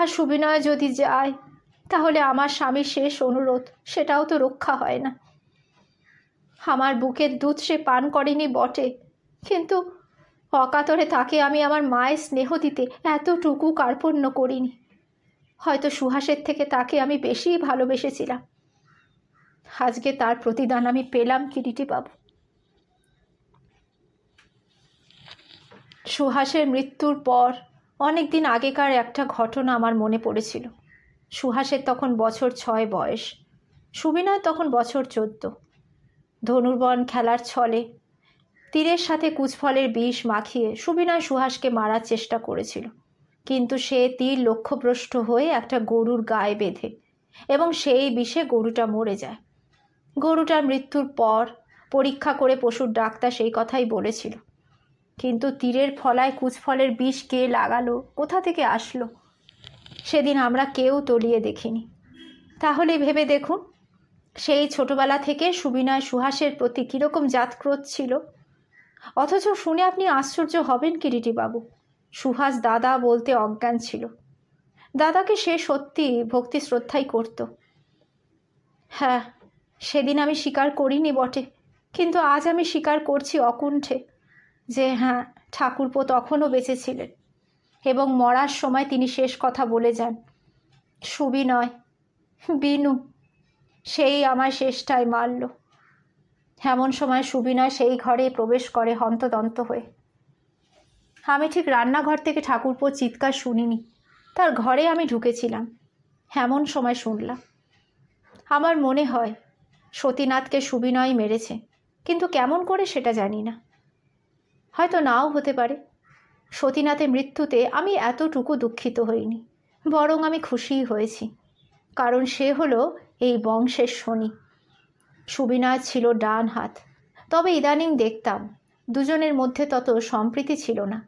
আর সুবিনয় যদি যায় তাহলে আমার স্বামীর শেষ অনুরোধ সেটাও তো রক্ষা হয় না আমার বুকের দুধ সে পান করেনি বটে কিন্তু অকাতরে তাকে আমি আমার মায়ের স্নেহ দিতে এতটুকু কার্পণ্য করিনি হয়তো সুহাসের থেকে তাকে আমি বেশিই ভালোবেসেছিলাম আজকে তার প্রতিদান আমি পেলাম কিরিটিবাবু সুহাসের মৃত্যুর পর অনেক দিন আগেকার একটা ঘটনা আমার মনে পড়েছিল সুহাসের তখন বছর ছয় বয়স সুবিনয় তখন বছর চোদ্দ ধনুর্বন খেলার ছলে তীরের সাথে কুচফলের বিষ মাখিয়ে সুবিনয় সুহাসকে মারার চেষ্টা করেছিল কিন্তু সে তীর লক্ষ্যভ্রষ্ট হয়ে একটা গরুর গায়ে বেঁধে এবং সেই বিষে গরুটা মরে যায় গরুটার মৃত্যুর পর পরীক্ষা করে পশুর ডাক্তার সেই কথাই বলেছিল কিন্তু তীরের ফলায় কুচফলের বিষ কে লাগালো কোথা থেকে আসলো সেদিন আমরা কেউ তলিয়ে দেখিনি তাহলে ভেবে দেখুন সেই ছোটবেলা থেকে সুবিনয় সুহাসের প্রতি কীরকম জাতক্রোধ ছিল অথচ শুনে আপনি আশ্চর্য হবেন কিরিটিবাবু সুহাস দাদা বলতে অজ্ঞান ছিল দাদাকে সে সত্যি ভক্তি শ্রদ্ধাই করত হ্যাঁ সেদিন আমি স্বীকার করিনি বটে কিন্তু আজ আমি স্বীকার করছি অকুণ্ঠে যে হ্যাঁ ঠাকুরপো তখনও বেঁচে ছিলেন এবং মরার সময় তিনি শেষ কথা বলে যান সুবিনয় বিনু সেই আমার শেষটায় মারল এমন সময় সুবিনয় সেই ঘরে প্রবেশ করে হন্তদন্ত হয়ে আমি ঠিক রান্নাঘর থেকে ঠাকুরপোর চিৎকার শুনিনি তার ঘরে আমি ঢুকেছিলাম এমন সময় শুনলাম আমার মনে হয় সতীনাথকে সুবিনয় মেরেছে কিন্তু কেমন করে সেটা জানি না হয়তো নাও হতে পারে সতীনাথের মৃত্যুতে আমি এতটুকু দুঃখিত হইনি বরং আমি খুশিই হয়েছি কারণ সে হলো এই বংশের শনি সুবিনয় ছিল ডান হাত তবে ইদানিং দেখতাম দুজনের মধ্যে তত সম্প্রীতি ছিল না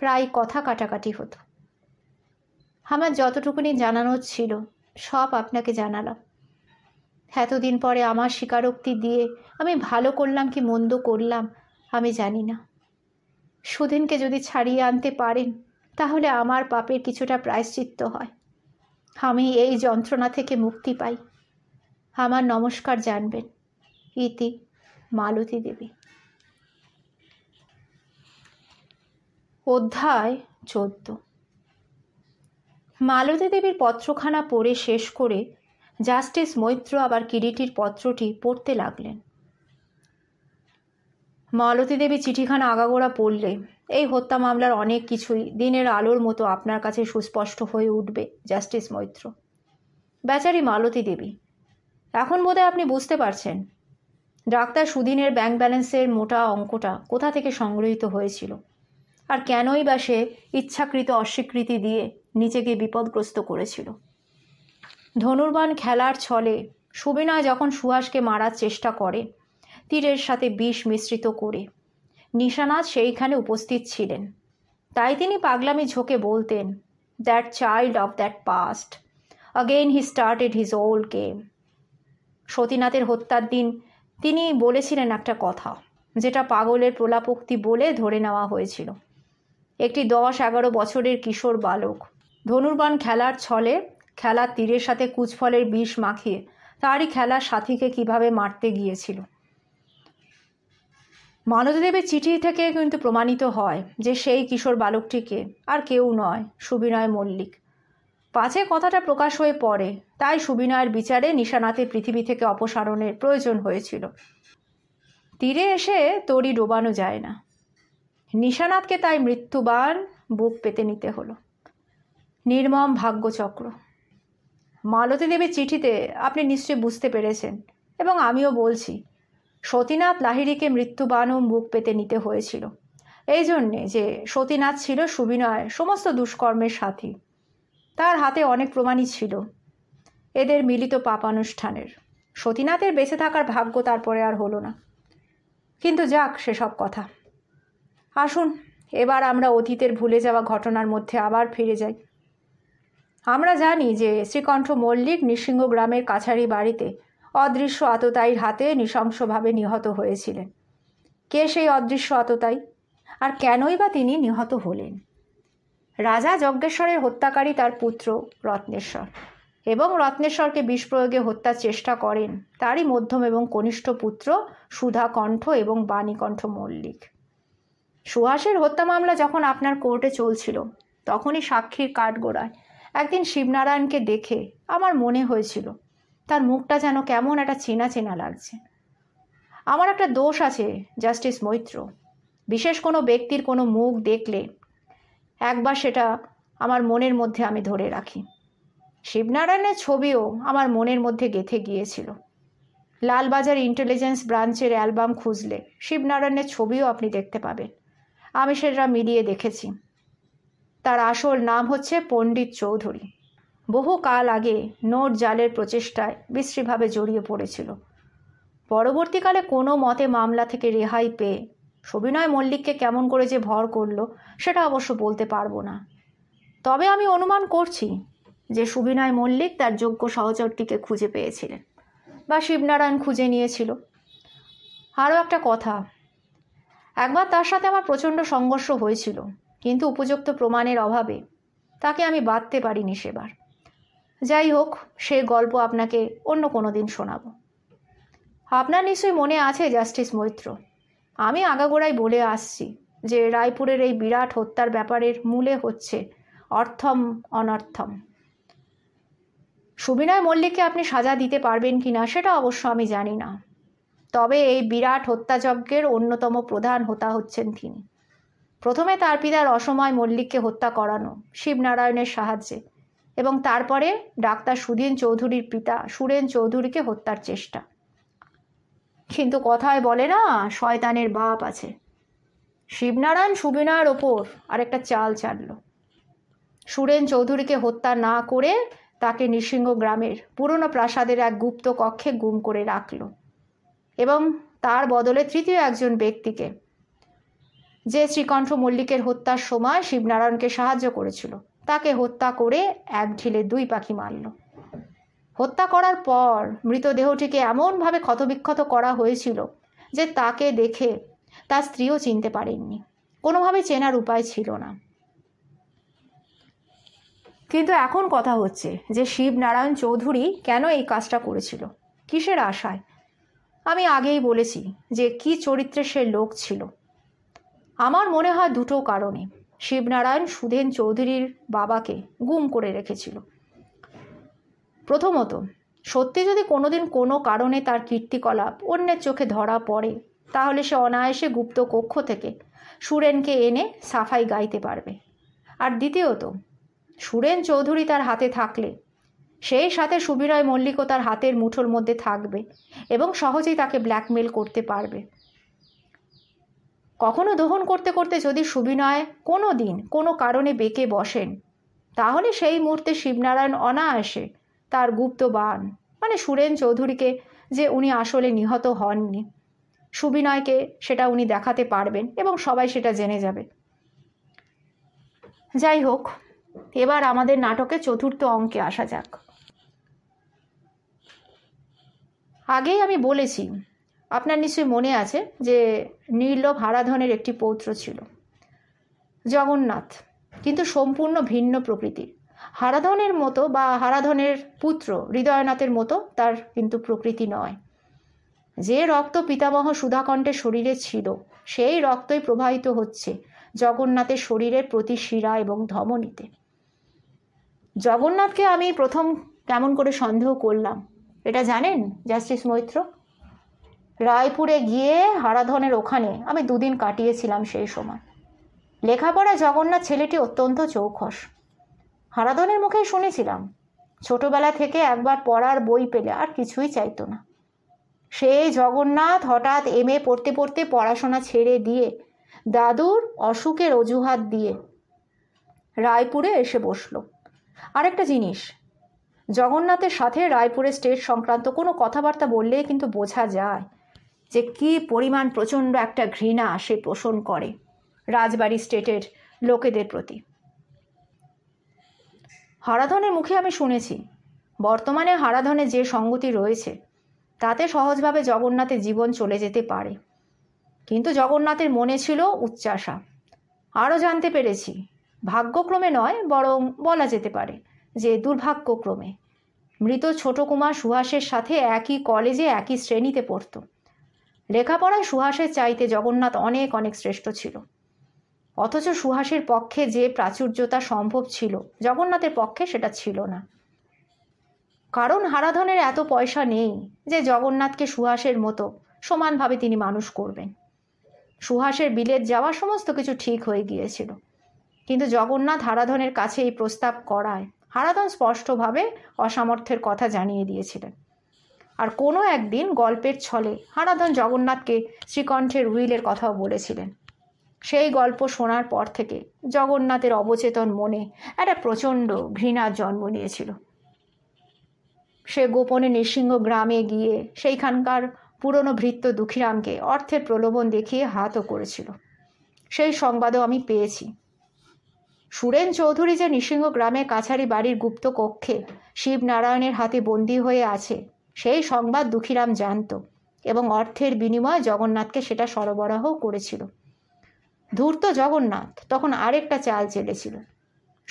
প্রায় কথা কাটাকাটি হতো আমার যতটুকুনি জানানোর ছিল সব আপনাকে জানালাম এতদিন পরে আমার স্বীকারোক্তি দিয়ে আমি ভালো করলাম কি মন্দ করলাম আমি জানি না সুদিনকে যদি ছাড়িয়ে আনতে পারেন তাহলে আমার পাপের কিছুটা প্রায়শ্চিত্ত হয় আমি এই যন্ত্রণা থেকে মুক্তি পাই আমার নমস্কার জানবেন ইতি মালতী দেবী অধ্যায় চোদ্দ মালতী দেবীর পত্রখানা পড়ে শেষ করে জাস্টিস মৈত্র আবার কিরিটির পত্রটি পড়তে লাগলেন মালতী দেবী চিঠিখানা আগাগোড়া পড়লে এই হত্যা মামলার অনেক কিছুই দিনের আলোর মতো আপনার কাছে সুস্পষ্ট হয়ে উঠবে জাস্টিস মৈত্র বেচারি মালতী দেবী এখন বোধহয় আপনি বুঝতে পারছেন ডাক্তার সুদিনের ব্যাংক ব্যালেন্সের মোটা অঙ্কটা কোথা থেকে সংগৃহীত হয়েছিল আর কেনই বা সে ইচ্ছাকৃত অস্বীকৃতি দিয়ে নিজেকে বিপদগ্রস্ত করেছিল ধনুর্বান খেলার ছলে সুবিনয় যখন সুহাসকে মারার চেষ্টা করে তীরের সাথে বিষ মিশ্রিত করে নিশানাথ সেইখানে উপস্থিত ছিলেন তাই তিনি পাগলামি ঝোঁকে বলতেন that child of that past again he started his old game সতীনাথের হত্যার দিন তিনি বলেছিলেন একটা কথা যেটা পাগলের প্রলাপোক্তি বলে ধরে নেওয়া হয়েছিল একটি দশ এগারো বছরের কিশোর বালক ধনুর্বান খেলার ছলে খেলার তীরের সাথে কুচফলের বিষ মাখিয়ে তারই খেলার সাথীকে কিভাবে মারতে গিয়েছিল মানবদেবের চিঠি থেকে কিন্তু প্রমাণিত হয় যে সেই কিশোর বালকটিকে আর কেউ নয় সুবিনয় মল্লিক পাছে কথাটা প্রকাশ হয়ে পড়ে তাই সুবিনয়ের বিচারে নিশানাতে পৃথিবী থেকে অপসারণের প্রয়োজন হয়েছিল তীরে এসে তরি ডোবানো যায় না নিশানাথকে তাই মৃত্যুবান বুক পেতে নিতে হলো নির্মম ভাগ্যচক্র মালতী দেবীর চিঠিতে আপনি নিশ্চয়ই বুঝতে পেরেছেন এবং আমিও বলছি সতীনাথ লাহিড়িকে ও মুখ পেতে নিতে হয়েছিল এই জন্যে যে সতীনাথ ছিল সুবিনয় সমস্ত দুষ্কর্মের সাথী তার হাতে অনেক প্রমাণই ছিল এদের মিলিত পাপানুষ্ঠানের সতীনাথের বেঁচে থাকার ভাগ্য তারপরে আর হলো না কিন্তু যাক সেসব কথা আসুন এবার আমরা অতীতের ভুলে যাওয়া ঘটনার মধ্যে আবার ফিরে যাই আমরা জানি যে শ্রীকণ্ঠ মল্লিক নৃসিংহ গ্রামের কাছারি বাড়িতে অদৃশ্য আততায়ীর হাতে নৃশংসভাবে নিহত হয়েছিলেন কে সেই অদৃশ্য আততায়ী আর কেনই বা তিনি নিহত হলেন রাজা যজ্ঞেশ্বরের হত্যাকারী তার পুত্র রত্নেশ্বর এবং রত্নেশ্বরকে বিষ প্রয়োগে হত্যার চেষ্টা করেন তারই মধ্যম এবং কনিষ্ঠ পুত্র সুধাকণ্ঠ এবং বাণীকণ্ঠ মল্লিক সুহাসের হত্যা মামলা যখন আপনার কোর্টে চলছিল তখনই সাক্ষীর কাঠগোড়ায় একদিন শিবনারায়ণকে দেখে আমার মনে হয়েছিল তার মুখটা যেন কেমন একটা চেনা চেনা লাগছে আমার একটা দোষ আছে জাস্টিস মৈত্র বিশেষ কোনো ব্যক্তির কোনো মুখ দেখলে একবার সেটা আমার মনের মধ্যে আমি ধরে রাখি শিবনারায়ণের ছবিও আমার মনের মধ্যে গেথে গিয়েছিল লালবাজার ইন্টেলিজেন্স ব্রাঞ্চের অ্যালবাম খুঁজলে শিবনারায়ণের ছবিও আপনি দেখতে পাবেন আমি সেটা মিলিয়ে দেখেছি তার আসল নাম হচ্ছে পণ্ডিত চৌধুরী বহুকাল আগে নোট জালের প্রচেষ্টায় বিশ্রীভাবে জড়িয়ে পড়েছিল পরবর্তীকালে কোনো মতে মামলা থেকে রেহাই পেয়ে সবিনয় মল্লিককে কেমন করে যে ভর করল সেটা অবশ্য বলতে পারবো না তবে আমি অনুমান করছি যে সুবিনয় মল্লিক তার যোগ্য সহচরটিকে খুঁজে পেয়েছিলেন বা শিবনারায়ণ খুঁজে নিয়েছিল আরও একটা কথা একবার তার সাথে আমার প্রচণ্ড সংঘর্ষ হয়েছিল কিন্তু উপযুক্ত প্রমাণের অভাবে তাকে আমি বাঁধতে পারিনি সেবার যাই হোক সে গল্প আপনাকে অন্য কোনো দিন শোনাবো আপনার নিশ্চয়ই মনে আছে জাস্টিস মৈত্র আমি আগাগোড়াই বলে আসছি যে রায়পুরের এই বিরাট হত্যার ব্যাপারের মূলে হচ্ছে অর্থম অনর্থম সুবিনয় মল্লিককে আপনি সাজা দিতে পারবেন কি না সেটা অবশ্য আমি জানি না তবে এই বিরাট হত্যাযজ্ঞের অন্যতম প্রধান হোতা হচ্ছেন তিনি প্রথমে তার পিতার অসময় মল্লিককে হত্যা করানো শিবনারায়ণের সাহায্যে এবং তারপরে ডাক্তার সুধীন চৌধুরীর পিতা সুরেন চৌধুরীকে হত্যার চেষ্টা কিন্তু কথায় বলে না শয়তানের বাপ আছে শিবনারায়ণ সুবিনার ওপর আরেকটা চাল চাড়ল সুরেন চৌধুরীকে হত্যা না করে তাকে নৃসিংহ গ্রামের পুরনো প্রাসাদের এক গুপ্ত কক্ষে গুম করে রাখল এবং তার বদলে তৃতীয় একজন ব্যক্তিকে যে শ্রীকণ্ঠ মল্লিকের হত্যার সময় শিবনারায়ণকে সাহায্য করেছিল তাকে হত্যা করে এক ঢিলে দুই পাখি মারল হত্যা করার পর মৃতদেহটিকে এমনভাবে ক্ষতবিক্ষত করা হয়েছিল যে তাকে দেখে তার স্ত্রীও চিনতে পারেননি কোনোভাবে চেনার উপায় ছিল না কিন্তু এখন কথা হচ্ছে যে শিবনারায়ণ চৌধুরী কেন এই কাজটা করেছিল কিসের আশায় আমি আগেই বলেছি যে কি চরিত্রে সে লোক ছিল আমার মনে হয় দুটো কারণে শিবনারায়ণ সুধেন চৌধুরীর বাবাকে গুম করে রেখেছিল প্রথমত সত্যি যদি কোনোদিন কোনো কারণে তার কীর্তিকলাপ অন্যের চোখে ধরা পড়ে তাহলে সে অনায়াসে গুপ্ত কক্ষ থেকে সুরেনকে এনে সাফাই গাইতে পারবে আর দ্বিতীয়ত সুরেন চৌধুরী তার হাতে থাকলে সেই সাথে সুবিনয় মল্লিকও তার হাতের মুঠোর মধ্যে থাকবে এবং সহজেই তাকে ব্ল্যাকমেল করতে পারবে কখনো দহন করতে করতে যদি সুবিনয় কোনো দিন কোনো কারণে বেঁকে বসেন তাহলে সেই মুহূর্তে শিবনারায়ণ অনায়াসে তার গুপ্ত বান মানে সুরেন চৌধুরীকে যে উনি আসলে নিহত হননি সুবিনয়কে সেটা উনি দেখাতে পারবেন এবং সবাই সেটা জেনে যাবে যাই হোক এবার আমাদের নাটকে চতুর্থ অঙ্কে আসা যাক আগেই আমি বলেছি আপনার নিশ্চয়ই মনে আছে যে নীলভ হারাধনের একটি পৌত্র ছিল জগন্নাথ কিন্তু সম্পূর্ণ ভিন্ন প্রকৃতির হারাধনের মতো বা হারাধনের পুত্র হৃদয়নাথের মতো তার কিন্তু প্রকৃতি নয় যে রক্ত পিতামহ সুধাকণ্ঠের শরীরে ছিল সেই রক্তই প্রবাহিত হচ্ছে জগন্নাথের শরীরের প্রতি শিরা এবং ধমনীতে জগন্নাথকে আমি প্রথম কেমন করে সন্দেহ করলাম এটা জানেন জাস্টিস মৈত্র রায়পুরে গিয়ে হারাধনের ওখানে আমি দুদিন কাটিয়েছিলাম সেই সময় লেখাপড়ায় জগন্নাথ ছেলেটি অত্যন্ত চৌখস হারাধনের মুখে শুনেছিলাম ছোটবেলা থেকে একবার পড়ার বই পেলে আর কিছুই চাইতো না সেই জগন্নাথ হঠাৎ এম এ পড়তে পড়তে পড়াশোনা ছেড়ে দিয়ে দাদুর অসুখের অজুহাত দিয়ে রায়পুরে এসে বসল আরেকটা জিনিস জগন্নাথের সাথে রায়পুরে স্টেট সংক্রান্ত কোনো কথাবার্তা বললে কিন্তু বোঝা যায় যে কি পরিমাণ প্রচণ্ড একটা ঘৃণা সে পোষণ করে রাজবাড়ি স্টেটের লোকেদের প্রতি হারাধনের মুখে আমি শুনেছি বর্তমানে হারাধনে যে সঙ্গতি রয়েছে তাতে সহজভাবে জগন্নাথের জীবন চলে যেতে পারে কিন্তু জগন্নাথের মনে ছিল উচ্চাসা আরও জানতে পেরেছি ভাগ্যক্রমে নয় বরং বলা যেতে পারে যে দুর্ভাগ্যক্রমে মৃত ছোট কুমার সুহাসের সাথে একই কলেজে একই শ্রেণীতে পড়তো লেখাপড়ায় সুহাসের চাইতে জগন্নাথ অনেক অনেক শ্রেষ্ঠ ছিল অথচ সুহাসের পক্ষে যে প্রাচুর্যতা সম্ভব ছিল জগন্নাথের পক্ষে সেটা ছিল না কারণ হারাধনের এত পয়সা নেই যে জগন্নাথকে সুহাসের মতো সমানভাবে তিনি মানুষ করবেন সুহাসের বিলেত যাওয়া সমস্ত কিছু ঠিক হয়ে গিয়েছিল কিন্তু জগন্নাথ হারাধনের কাছে এই প্রস্তাব করায় হারাধন স্পষ্টভাবে অসামর্থ্যের কথা জানিয়ে দিয়েছিলেন আর কোনো একদিন গল্পের ছলে হানাধন জগন্নাথকে শ্রীকণ্ঠের উইলের কথাও বলেছিলেন সেই গল্প শোনার পর থেকে জগন্নাথের অবচেতন মনে একটা প্রচণ্ড ঘৃণার জন্ম নিয়েছিল সে গোপনে নৃসিংহ গ্রামে গিয়ে সেইখানকার পুরনো ভৃত্য দুঃখীরামকে অর্থের প্রলোভন দেখিয়ে হাতও করেছিল সেই সংবাদও আমি পেয়েছি সুরেন চৌধুরী যে নৃসিংহ গ্রামে কাছারি বাড়ির গুপ্ত কক্ষে শিবনারায়ণের হাতে বন্দী হয়ে আছে সেই সংবাদ দুঃখীরাম জানত এবং অর্থের বিনিময়ে জগন্নাথকে সেটা সরবরাহ করেছিল ধূর্ত জগন্নাথ তখন আরেকটা চাল চেলেছিল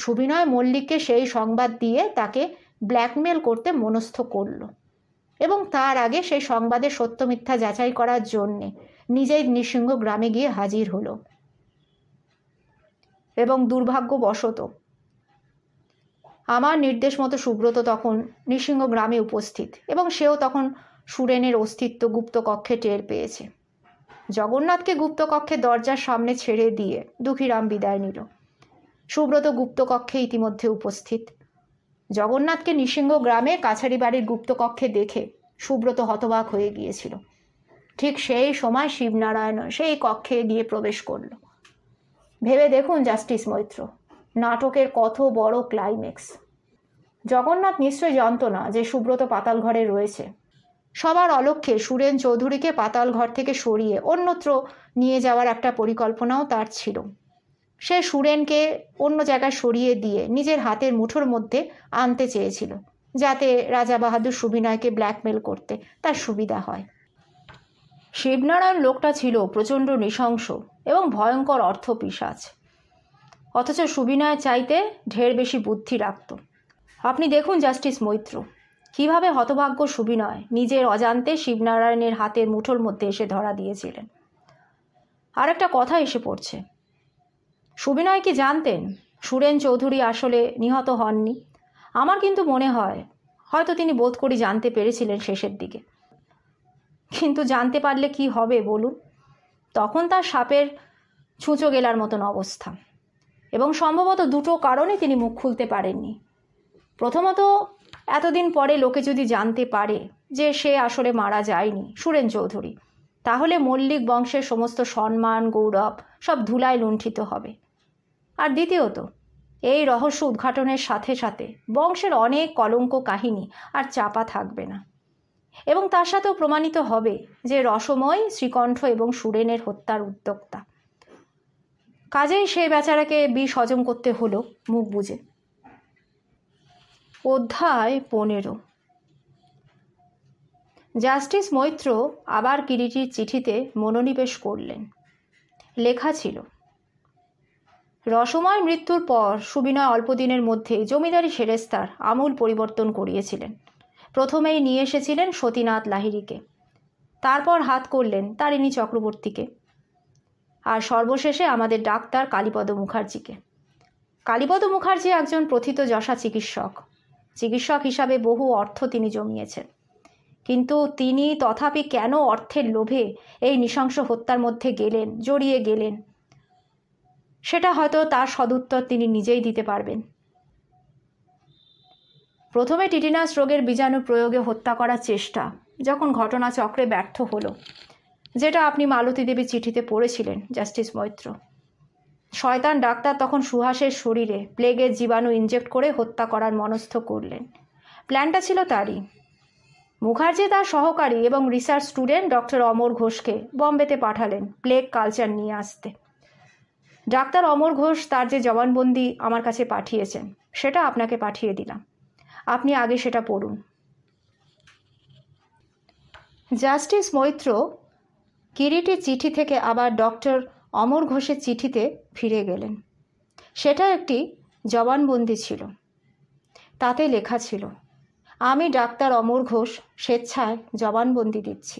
সুবিনয় মল্লিককে সেই সংবাদ দিয়ে তাকে ব্ল্যাকমেল করতে মনস্থ করল এবং তার আগে সেই সংবাদের সত্য মিথ্যা যাচাই করার জন্যে নিজেই নৃসিংহ গ্রামে গিয়ে হাজির হলো এবং দুর্ভাগ্যবশত আমার নির্দেশ মতো সুব্রত তখন নৃসিংহ গ্রামে উপস্থিত এবং সেও তখন সুরেনের অস্তিত্ব গুপ্ত কক্ষে টের পেয়েছে জগন্নাথকে গুপ্তকক্ষে দরজার সামনে ছেড়ে দিয়ে দুঃখীরাম বিদায় নিল সুব্রত গুপ্তকক্ষে ইতিমধ্যে উপস্থিত জগন্নাথকে নৃসিংহ গ্রামে কাছারি বাড়ির গুপ্তকক্ষে দেখে সুব্রত হতবাক হয়ে গিয়েছিল ঠিক সেই সময় শিবনারায়ণ সেই কক্ষে গিয়ে প্রবেশ করল ভেবে দেখুন জাস্টিস মৈত্র নাটকের কত বড় ক্লাইম্যাক্স জগন্নাথ নিশ্চয় জানত না যে সুব্রত পাতাল ঘরে রয়েছে সবার অলক্ষ্যে সুরেন চৌধুরীকে পাতাল ঘর থেকে সরিয়ে অন্যত্র নিয়ে যাওয়ার একটা পরিকল্পনাও তার ছিল সে সুরেনকে অন্য জায়গায় সরিয়ে দিয়ে নিজের হাতের মুঠোর মধ্যে আনতে চেয়েছিল যাতে রাজা বাহাদুর সুবিনয়কে ব্ল্যাকমেল করতে তার সুবিধা হয় শিবনারায়ণ লোকটা ছিল প্রচণ্ড নৃশংস এবং ভয়ঙ্কর পিসাজ অথচ সুবিনয় চাইতে ঢের বেশি বুদ্ধি রাখত আপনি দেখুন জাস্টিস মৈত্র কিভাবে হতভাগ্য সুবিনয় নিজের অজান্তে শিবনারায়ণের হাতের মুঠোর মধ্যে এসে ধরা দিয়েছিলেন আর একটা কথা এসে পড়ছে সুবিনয় কি জানতেন সুরেন চৌধুরী আসলে নিহত হননি আমার কিন্তু মনে হয় হয়তো তিনি বোধ করি জানতে পেরেছিলেন শেষের দিকে কিন্তু জানতে পারলে কি হবে বলুন তখন তার সাপের ছুঁচো গেলার মতন অবস্থা এবং সম্ভবত দুটো কারণে তিনি মুখ খুলতে পারেননি প্রথমত এতদিন পরে লোকে যদি জানতে পারে যে সে আসলে মারা যায়নি সুরেন চৌধুরী তাহলে মল্লিক বংশের সমস্ত সম্মান গৌরব সব ধুলায় লুণ্ঠিত হবে আর দ্বিতীয়ত এই রহস্য উদ্ঘাটনের সাথে সাথে বংশের অনেক কলঙ্ক কাহিনী আর চাপা থাকবে না এবং তার সাথেও প্রমাণিত হবে যে রসময় শ্রীকণ্ঠ এবং সুরেনের হত্যার উদ্যোক্তা কাজেই সেই বেচারাকে বিষ হজম করতে হলো মুখ বুঝে অধ্যায় পনেরো জাস্টিস মৈত্র আবার কিরিটির চিঠিতে মনোনিবেশ করলেন লেখা ছিল রসময় মৃত্যুর পর সুবিনয় অল্পদিনের মধ্যেই জমিদারি সেরেস্তার আমূল পরিবর্তন করিয়েছিলেন প্রথমেই নিয়ে এসেছিলেন সতীনাথ লাহিড়িকে তারপর হাত করলেন তারিণী চক্রবর্তীকে আর সর্বশেষে আমাদের ডাক্তার কালীপদ মুখার্জিকে কালীপদ মুখার্জি একজন প্রথিত যশা চিকিৎসক চিকিৎসক হিসাবে বহু অর্থ তিনি জমিয়েছেন কিন্তু তিনি তথাপি কেন অর্থের লোভে এই নৃশংস হত্যার মধ্যে গেলেন জড়িয়ে গেলেন সেটা হয়তো তার সদুত্তর তিনি নিজেই দিতে পারবেন প্রথমে টিটিনাস রোগের বীজাণু প্রয়োগে হত্যা করার চেষ্টা যখন ঘটনাচক্রে ব্যর্থ হলো যেটা আপনি মালতী দেবী চিঠিতে পড়েছিলেন জাস্টিস মৈত্র শয়তান ডাক্তার তখন সুহাসের শরীরে প্লেগের জীবাণু ইনজেক্ট করে হত্যা করার মনস্থ করলেন প্ল্যানটা ছিল তারই মুখার্জি তার সহকারী এবং রিসার্চ স্টুডেন্ট ডক্টর অমর ঘোষকে বম্বেতে পাঠালেন প্লেগ কালচার নিয়ে আসতে ডাক্তার অমর ঘোষ তার যে জবানবন্দি আমার কাছে পাঠিয়েছেন সেটা আপনাকে পাঠিয়ে দিলাম আপনি আগে সেটা পড়ুন জাস্টিস মৈত্র কিরিটের চিঠি থেকে আবার ডক্টর অমর ঘোষের চিঠিতে ফিরে গেলেন সেটা একটি জবানবন্দি ছিল তাতে লেখা ছিল আমি ডাক্তার অমর ঘোষ স্বেচ্ছায় জবানবন্দি দিচ্ছি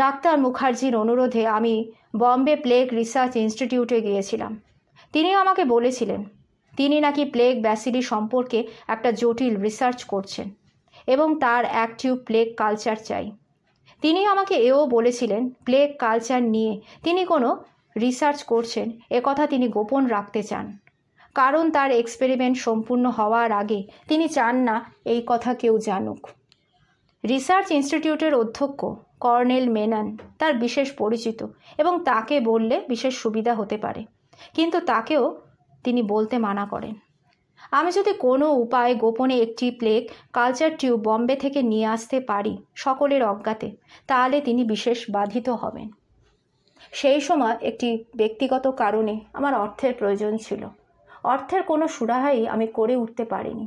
ডাক্তার মুখার্জির অনুরোধে আমি বম্বে প্লেগ রিসার্চ ইনস্টিটিউটে গিয়েছিলাম তিনি আমাকে বলেছিলেন তিনি নাকি প্লেগ ব্যাসিলি সম্পর্কে একটা জটিল রিসার্চ করছেন এবং তার এক টিউব প্লেগ কালচার চাই তিনি আমাকে এও বলেছিলেন প্লেগ কালচার নিয়ে তিনি কোনো রিসার্চ করছেন একথা তিনি গোপন রাখতে চান কারণ তার এক্সপেরিমেন্ট সম্পূর্ণ হওয়ার আগে তিনি চান না এই কথা কেউ জানুক রিসার্চ ইনস্টিটিউটের অধ্যক্ষ কর্নেল মেনান তার বিশেষ পরিচিত এবং তাকে বললে বিশেষ সুবিধা হতে পারে কিন্তু তাকেও তিনি বলতে মানা করেন আমি যদি কোনো উপায়ে গোপনে একটি প্লেগ কালচার টিউব বম্বে থেকে নিয়ে আসতে পারি সকলের অজ্ঞাতে তাহলে তিনি বিশেষ বাধিত হবেন সেই সময় একটি ব্যক্তিগত কারণে আমার অর্থের প্রয়োজন ছিল অর্থের কোনো সুরাহাই আমি করে উঠতে পারিনি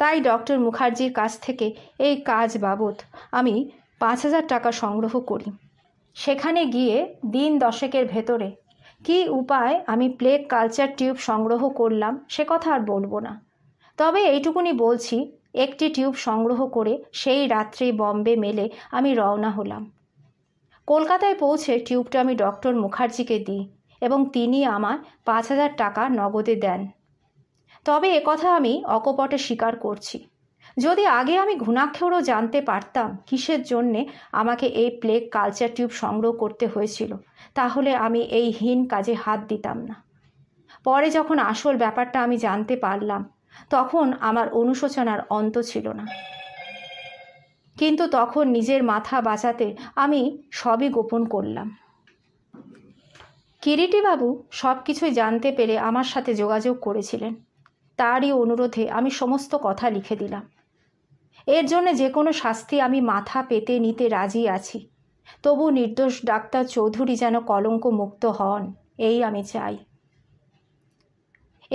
তাই ডক্টর মুখার্জির কাছ থেকে এই কাজ বাবদ আমি পাঁচ হাজার টাকা সংগ্রহ করি সেখানে গিয়ে দিন দশেকের ভেতরে কি উপায় আমি প্লেগ কালচার টিউব সংগ্রহ করলাম সে কথা আর বলবো না তবে এইটুকুনি বলছি একটি টিউব সংগ্রহ করে সেই রাত্রে বম্বে মেলে আমি রওনা হলাম কলকাতায় পৌঁছে টিউবটা আমি ডক্টর মুখার্জিকে দিই এবং তিনি আমার পাঁচ হাজার টাকা নগদে দেন তবে কথা আমি অকপটে স্বীকার করছি যদি আগে আমি ঘুণাক্ষরও জানতে পারতাম কিসের জন্যে আমাকে এই প্লেগ কালচার টিউব সংগ্রহ করতে হয়েছিল তাহলে আমি এই হীন কাজে হাত দিতাম না পরে যখন আসল ব্যাপারটা আমি জানতে পারলাম তখন আমার অনুশোচনার অন্ত ছিল না কিন্তু তখন নিজের মাথা বাঁচাতে আমি সবই গোপন করলাম কিরিটিবাবু সব কিছুই জানতে পেরে আমার সাথে যোগাযোগ করেছিলেন তারই অনুরোধে আমি সমস্ত কথা লিখে দিলাম এর জন্য যে কোনো শাস্তি আমি মাথা পেতে নিতে রাজি আছি তবু নির্দোষ ডাক্তার চৌধুরী যেন কলঙ্ক মুক্ত হন এই আমি চাই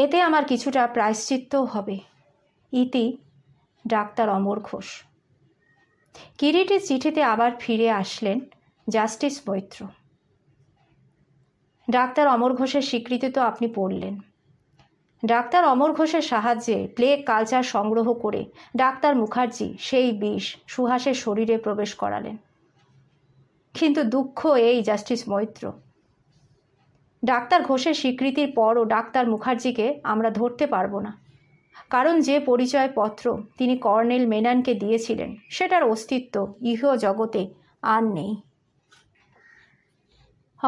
এতে আমার কিছুটা প্রায়শ্চিত্ত হবে ইতি ডাক্তার অমর ঘোষ কিরিটের চিঠিতে আবার ফিরে আসলেন জাস্টিস মৈত্র ডাক্তার অমর ঘোষের স্বীকৃতি তো আপনি পড়লেন ডাক্তার অমর ঘোষের সাহায্যে প্লেগ কালচার সংগ্রহ করে ডাক্তার মুখার্জি সেই বিষ সুহাসের শরীরে প্রবেশ করালেন কিন্তু দুঃখ এই জাস্টিস মৈত্র ডাক্তার ঘোষের স্বীকৃতির পরও ডাক্তার মুখার্জিকে আমরা ধরতে পারবো না কারণ যে পরিচয়পত্র তিনি কর্নেল মেনানকে দিয়েছিলেন সেটার অস্তিত্ব ইহ জগতে আর নেই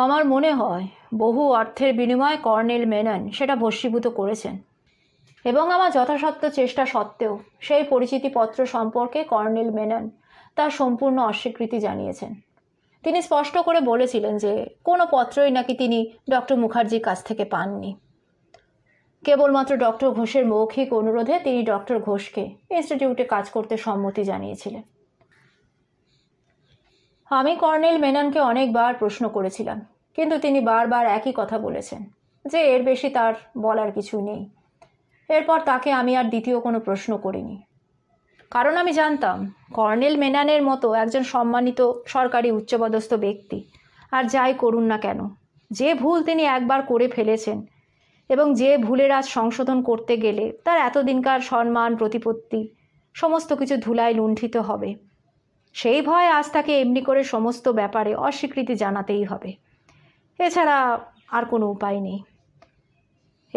আমার মনে হয় বহু অর্থের বিনিময়ে কর্নেল মেনান সেটা ভস্মীভূত করেছেন এবং আমার যথাসত্য চেষ্টা সত্ত্বেও সেই পরিচিতিপত্র সম্পর্কে কর্নেল মেনান তার সম্পূর্ণ অস্বীকৃতি জানিয়েছেন তিনি স্পষ্ট করে বলেছিলেন যে কোনো পত্রই নাকি তিনি ডক্টর মুখার্জির কাছ থেকে পাননি কেবলমাত্র ডক্টর ঘোষের মৌখিক অনুরোধে তিনি ডক্টর ঘোষকে ইনস্টিটিউটে কাজ করতে সম্মতি জানিয়েছিলেন আমি কর্নেল মেননকে অনেকবার প্রশ্ন করেছিলাম কিন্তু তিনি বারবার একই কথা বলেছেন যে এর বেশি তার বলার কিছু নেই এরপর তাকে আমি আর দ্বিতীয় কোনো প্রশ্ন করিনি কারণ আমি জানতাম কর্নেল মেনানের মতো একজন সম্মানিত সরকারি উচ্চপদস্থ ব্যক্তি আর যাই করুন না কেন যে ভুল তিনি একবার করে ফেলেছেন এবং যে ভুলের আজ সংশোধন করতে গেলে তার এতদিনকার সম্মান প্রতিপত্তি সমস্ত কিছু ধুলায় লুণ্ঠিত হবে সেই ভয়ে আজ তাকে এমনি করে সমস্ত ব্যাপারে অস্বীকৃতি জানাতেই হবে এছাড়া আর কোনো উপায় নেই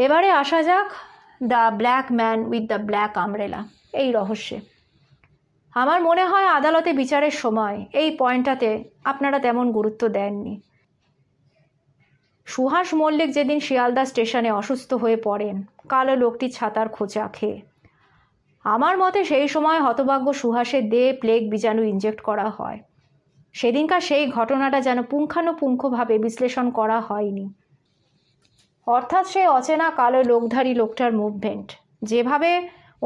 এবারে আসা যাক the black man with the black umbrella এই রহস্যে আমার মনে হয় আদালতে বিচারের সময় এই পয়েন্টটাতে আপনারা তেমন গুরুত্ব দেননি সুহাস মল্লিক যেদিন শিয়ালদা স্টেশনে অসুস্থ হয়ে পড়েন কালো লোকটি ছাতার খোঁচা খেয়ে আমার মতে সেই সময় হতভাগ্য সুহাসের দেহে প্লেগ বীজাণু ইনজেক্ট করা হয় সেদিনকার সেই ঘটনাটা যেন পুঙ্খানুপুঙ্খভাবে বিশ্লেষণ করা হয়নি অর্থাৎ সেই অচেনা কালো লোকধারী লোকটার মুভমেন্ট যেভাবে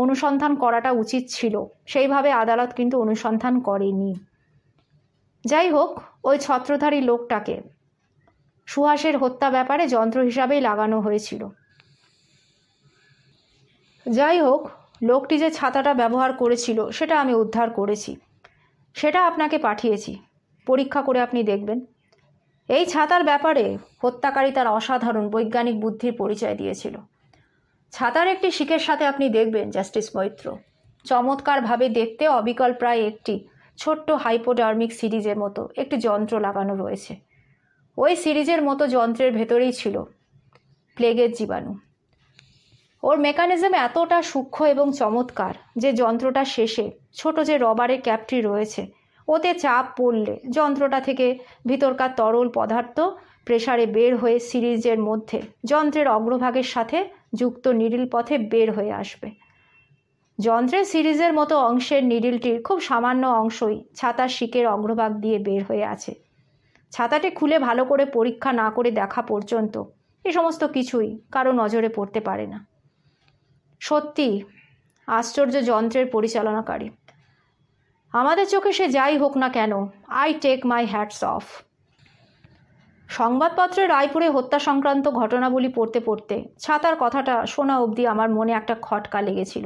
অনুসন্ধান করাটা উচিত ছিল সেইভাবে আদালত কিন্তু অনুসন্ধান করেনি যাই হোক ওই ছত্রধারী লোকটাকে সুহাসের হত্যা ব্যাপারে যন্ত্র হিসাবেই লাগানো হয়েছিল যাই হোক লোকটি যে ছাতাটা ব্যবহার করেছিল সেটা আমি উদ্ধার করেছি সেটা আপনাকে পাঠিয়েছি পরীক্ষা করে আপনি দেখবেন এই ছাতার ব্যাপারে হত্যাকারী তার অসাধারণ বৈজ্ঞানিক বুদ্ধির পরিচয় দিয়েছিল ছাতার একটি শিখের সাথে আপনি দেখবেন জাস্টিস মৈত্র চমৎকারভাবে দেখতে অবিকল প্রায় একটি ছোট্ট হাইপোডার্মিক সিরিজের মতো একটি যন্ত্র লাগানো রয়েছে ওই সিরিজের মতো যন্ত্রের ভেতরেই ছিল প্লেগের জীবাণু ওর মেকানিজম এতটা সূক্ষ্ম এবং চমৎকার যে যন্ত্রটা শেষে ছোট যে রবারের ক্যাপটি রয়েছে ওতে চাপ পড়লে যন্ত্রটা থেকে ভিতরকার তরল পদার্থ প্রেসারে বের হয়ে সিরিজের মধ্যে যন্ত্রের অগ্রভাগের সাথে যুক্ত নিডিল পথে বের হয়ে আসবে যন্ত্রের সিরিজের মতো অংশের নিডিলটির খুব সামান্য অংশই ছাতার শিকের অগ্রভাগ দিয়ে বের হয়ে আছে ছাতাটি খুলে ভালো করে পরীক্ষা না করে দেখা পর্যন্ত এ সমস্ত কিছুই কারো নজরে পড়তে পারে না সত্যি আশ্চর্য যন্ত্রের পরিচালনাকারী আমাদের চোখে সে যাই হোক না কেন I take my hats off সংবাদপত্রে রায়পুরে হত্যা সংক্রান্ত ঘটনাবলি পড়তে পড়তে ছাতার কথাটা শোনা অবধি আমার মনে একটা খটকা লেগেছিল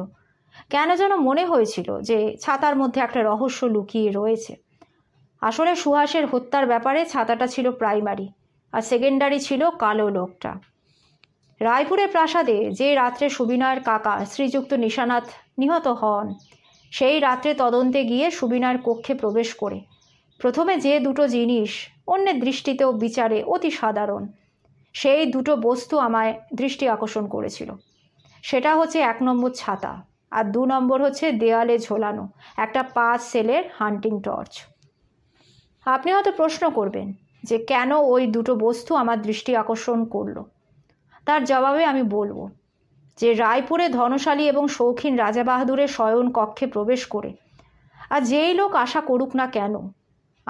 কেন যেন মনে হয়েছিল যে ছাতার মধ্যে একটা রহস্য লুকিয়ে রয়েছে আসলে সুহাসের হত্যার ব্যাপারে ছাতাটা ছিল প্রাইমারি আর সেকেন্ডারি ছিল কালো লোকটা রায়পুরে প্রাসাদে যে রাত্রে সুবিনয়ের কাকা শ্রীযুক্ত নিশানাথ নিহত হন সেই রাত্রে তদন্তে গিয়ে সুবিনয়ের কক্ষে প্রবেশ করে প্রথমে যে দুটো জিনিস অন্যের দৃষ্টিতেও বিচারে অতি সাধারণ সেই দুটো বস্তু আমায় দৃষ্টি আকর্ষণ করেছিল সেটা হচ্ছে এক নম্বর ছাতা আর দু নম্বর হচ্ছে দেয়ালে ঝোলানো একটা পাঁচ সেলের হান্টিং টর্চ আপনি হয়তো প্রশ্ন করবেন যে কেন ওই দুটো বস্তু আমার দৃষ্টি আকর্ষণ করলো তার জবাবে আমি বলবো যে রায়পুরে ধনশালী এবং শৌখিন রাজা বাহাদুরের শয়ন কক্ষে প্রবেশ করে আর যেই লোক আশা করুক না কেন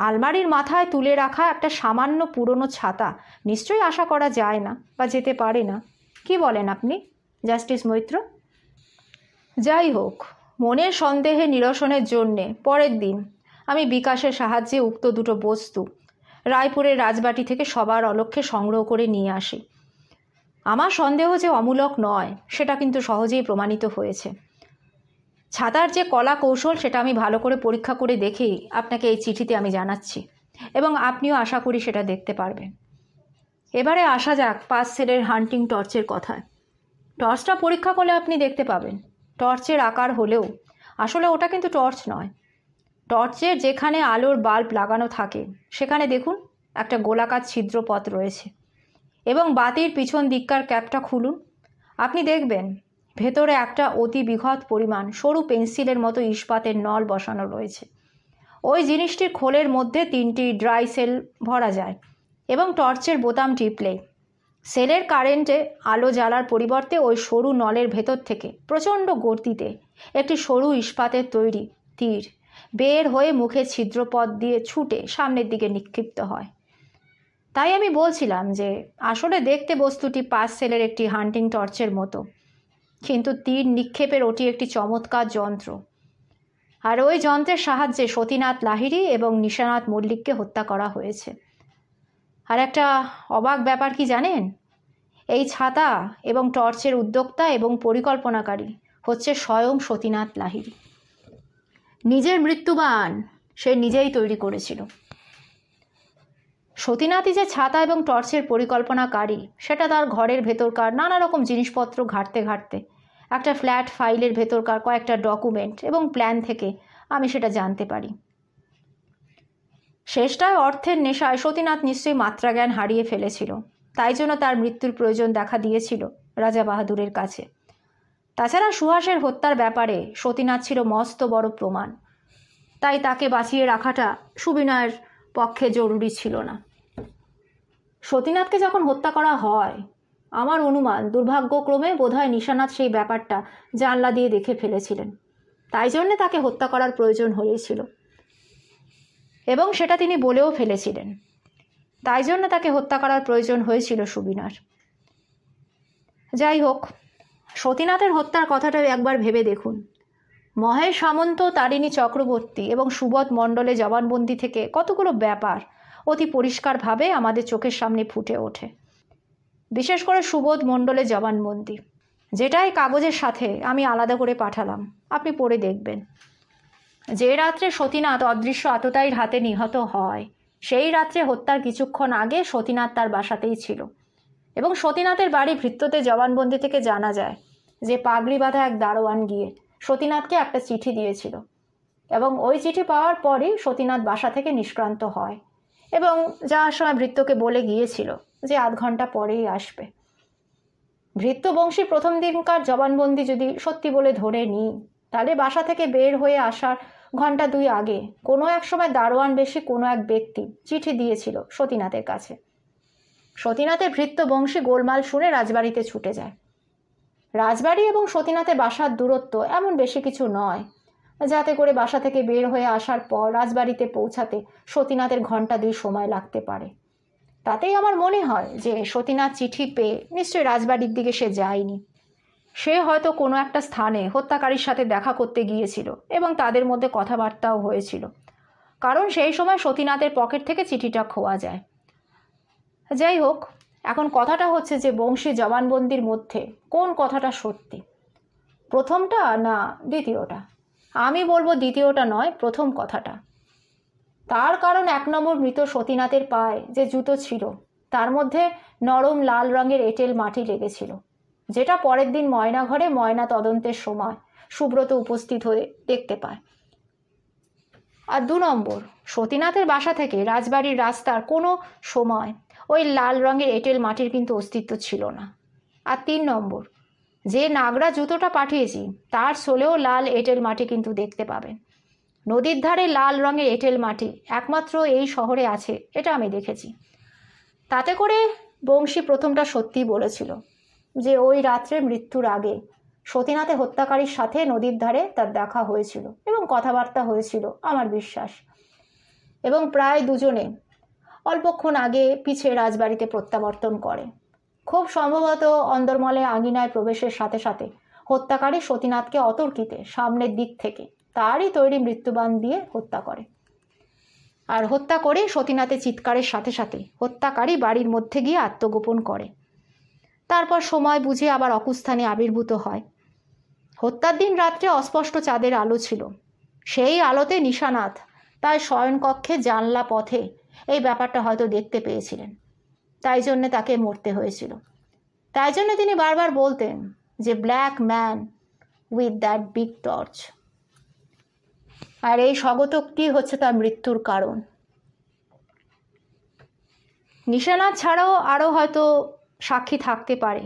আলমারির মাথায় তুলে রাখা একটা সামান্য পুরনো ছাতা নিশ্চয়ই আশা করা যায় না বা যেতে পারে না কি বলেন আপনি জাস্টিস মৈত্র যাই হোক মনের সন্দেহে নিরসনের জন্যে পরের দিন আমি বিকাশের সাহায্যে উক্ত দুটো বস্তু রায়পুরের রাজবাটি থেকে সবার অলক্ষ্যে সংগ্রহ করে নিয়ে আসি আমার সন্দেহ যে অমূলক নয় সেটা কিন্তু সহজেই প্রমাণিত হয়েছে ছাতার যে কলা কৌশল সেটা আমি ভালো করে পরীক্ষা করে দেখেই আপনাকে এই চিঠিতে আমি জানাচ্ছি এবং আপনিও আশা করি সেটা দেখতে পারবেন এবারে আসা যাক পাঁচ সেলের হান্টিং টর্চের কথায় টর্চটা পরীক্ষা করলে আপনি দেখতে পাবেন টর্চের আকার হলেও আসলে ওটা কিন্তু টর্চ নয় টর্চের যেখানে আলোর বাল্ব লাগানো থাকে সেখানে দেখুন একটা গোলাকার ছিদ্রপথ রয়েছে এবং বাতির পিছন দিককার ক্যাপটা খুলুন আপনি দেখবেন ভেতরে একটা অতি বৃহৎ পরিমাণ সরু পেন্সিলের মতো ইস্পাতের নল বসানো রয়েছে ওই জিনিসটির খোলের মধ্যে তিনটি ড্রাই সেল ভরা যায় এবং টর্চের বোতাম টিপলে সেলের কারেন্টে আলো জ্বালার পরিবর্তে ওই সরু নলের ভেতর থেকে প্রচণ্ড গতিতে একটি সরু ইস্পাতের তৈরি তীর বের হয়ে মুখে ছিদ্রপথ দিয়ে ছুটে সামনের দিকে নিক্ষিপ্ত হয় তাই আমি বলছিলাম যে আসলে দেখতে বস্তুটি পাঁচ সেলের একটি হান্টিং টর্চের মতো কিন্তু তীর নিক্ষেপের ওটি একটি চমৎকার যন্ত্র আর ওই যন্ত্রের সাহায্যে সতীনাথ লাহিড়ি এবং নিশানাথ মল্লিককে হত্যা করা হয়েছে আর একটা অবাক ব্যাপার কি জানেন এই ছাতা এবং টর্চের উদ্যোক্তা এবং পরিকল্পনাকারী হচ্ছে স্বয়ং সতীনাথ লাহিড়ি নিজের মৃত্যুবান সে নিজেই তৈরি করেছিল সতীনাথই যে ছাতা এবং টর্চের পরিকল্পনাকারী সেটা তার ঘরের ভেতরকার নানা রকম জিনিসপত্র ঘাঁটতে ঘাঁটতে একটা ফ্ল্যাট ফাইলের ভেতরকার কয়েকটা ডকুমেন্ট এবং প্ল্যান থেকে আমি সেটা জানতে পারি শেষটায় অর্থের নেশায় সতীনাথ নিশ্চয়ই মাত্রা জ্ঞান হারিয়ে ফেলেছিল তাই জন্য তার মৃত্যুর প্রয়োজন দেখা দিয়েছিল রাজা বাহাদুরের কাছে তাছাড়া সুহাসের হত্যার ব্যাপারে সতীনাথ ছিল মস্ত বড় প্রমাণ তাই তাকে বাঁচিয়ে রাখাটা সুবিনয়ের পক্ষে জরুরি ছিল না সতীনাথকে যখন হত্যা করা হয় আমার অনুমান দুর্ভাগ্যক্রমে বোধহয় নিশানাথ সেই ব্যাপারটা জানলা দিয়ে দেখে ফেলেছিলেন তাই জন্যে তাকে হত্যা করার প্রয়োজন হয়েছিল এবং সেটা তিনি বলেও ফেলেছিলেন তাই জন্য তাকে হত্যা করার প্রয়োজন হয়েছিল সুবিনার যাই হোক সতীনাথের হত্যার কথাটাও একবার ভেবে দেখুন মহেশ সামন্ত তারিণী চক্রবর্তী এবং সুবোধ মণ্ডলে জবানবন্দি থেকে কতগুলো ব্যাপার অতি পরিষ্কারভাবে আমাদের চোখের সামনে ফুটে ওঠে বিশেষ করে সুবোধ মণ্ডলের জবানবন্দি যেটাই কাগজের সাথে আমি আলাদা করে পাঠালাম আপনি পড়ে দেখবেন যে রাত্রে সতীনাথ অদৃশ্য আততায়ীর হাতে নিহত হয় সেই রাত্রে হত্যার কিছুক্ষণ আগে সতীনাথ তার বাসাতেই ছিল এবং সতীনাথের বাড়ি ভৃত্যতে জবানবন্দি থেকে জানা যায় যে পাগড়ি বাঁধা এক দারোয়ান গিয়ে সতীনাথকে একটা চিঠি দিয়েছিল এবং ওই চিঠি পাওয়ার পরই সতীনাথ বাসা থেকে নিষ্ক্রান্ত হয় এবং যাওয়ার সময় ভৃত্যকে বলে গিয়েছিল যে আধ ঘন্টা পরেই আসবে ভৃত্যবংশী প্রথম দিনকার জবানবন্দি যদি সত্যি বলে ধরে নিই তাহলে বাসা থেকে বের হয়ে আসার ঘন্টা দুই আগে কোনো এক সময় দারোয়ান বেশি কোনো এক ব্যক্তি চিঠি দিয়েছিল সতীনাথের কাছে সতীনাথের ভৃত্যবংশী গোলমাল শুনে রাজবাড়িতে ছুটে যায় রাজবাড়ি এবং সতীনাথের বাসার দূরত্ব এমন বেশি কিছু নয় যাতে করে বাসা থেকে বের হয়ে আসার পর রাজবাড়িতে পৌঁছাতে সতীনাথের ঘন্টা দুই সময় লাগতে পারে তাতেই আমার মনে হয় যে সতীনাথ চিঠি পেয়ে নিশ্চয়ই রাজবাড়ির দিকে সে যায়নি সে হয়তো কোনো একটা স্থানে হত্যাকারীর সাথে দেখা করতে গিয়েছিল এবং তাদের মধ্যে কথাবার্তাও হয়েছিল কারণ সেই সময় সতীনাথের পকেট থেকে চিঠিটা খোয়া যায় যাই হোক এখন কথাটা হচ্ছে যে বংশী জবানবন্দির মধ্যে কোন কথাটা সত্যি প্রথমটা না দ্বিতীয়টা আমি বলবো দ্বিতীয়টা নয় প্রথম কথাটা তার কারণ এক নম্বর মৃত সতীনাথের পায়ে যে জুতো ছিল তার মধ্যে নরম লাল রঙের এঁটেল মাটি লেগেছিল যেটা পরের দিন ময়নাঘরে ময়না তদন্তের সময় সুব্রত উপস্থিত হয়ে দেখতে পায় আর দু নম্বর সতীনাথের বাসা থেকে রাজবাড়ির রাস্তার কোনো সময় ওই লাল রঙের এঁটেল মাটির কিন্তু অস্তিত্ব ছিল না আর তিন নম্বর যে নাগরা জুতোটা পাঠিয়েছি তার সোলেও লাল এঁটেল মাটি কিন্তু দেখতে পাবেন নদীর ধারে লাল রঙের এঁটেল মাটি একমাত্র এই শহরে আছে এটা আমি দেখেছি তাতে করে বংশী প্রথমটা সত্যি বলেছিল যে ওই রাত্রে মৃত্যুর আগে সতীনাথে হত্যাকারীর সাথে নদীর ধারে তার দেখা হয়েছিল এবং কথাবার্তা হয়েছিল আমার বিশ্বাস এবং প্রায় দুজনে অল্পক্ষণ আগে পিছিয়ে রাজবাড়িতে প্রত্যাবর্তন করে খুব সম্ভবত অন্দরমলে আঙিনায় প্রবেশের সাথে সাথে হত্যাকারী সতীনাথকে অতর্কিতে সামনের দিক থেকে তারই তৈরি মৃত্যুবান দিয়ে হত্যা করে আর হত্যা করে সতীনাথে চিৎকারের সাথে সাথে হত্যাকারী বাড়ির মধ্যে গিয়ে আত্মগোপন করে তারপর সময় বুঝে আবার অকুস্থানে আবির্ভূত হয় হত্যার দিন রাত্রে অস্পষ্ট চাঁদের আলো ছিল সেই আলোতে নিশানাথ তার শয়নকক্ষে জানলা পথে এই ব্যাপারটা হয়তো দেখতে পেয়েছিলেন তাই জন্যে তাকে মরতে হয়েছিল তাই জন্য তিনি বারবার বলতেন যে black man with that big torch আর এই স্বগতোক্তি হচ্ছে তার মৃত্যুর কারণ নিশানা ছাড়াও আরও হয়তো সাক্ষী থাকতে পারে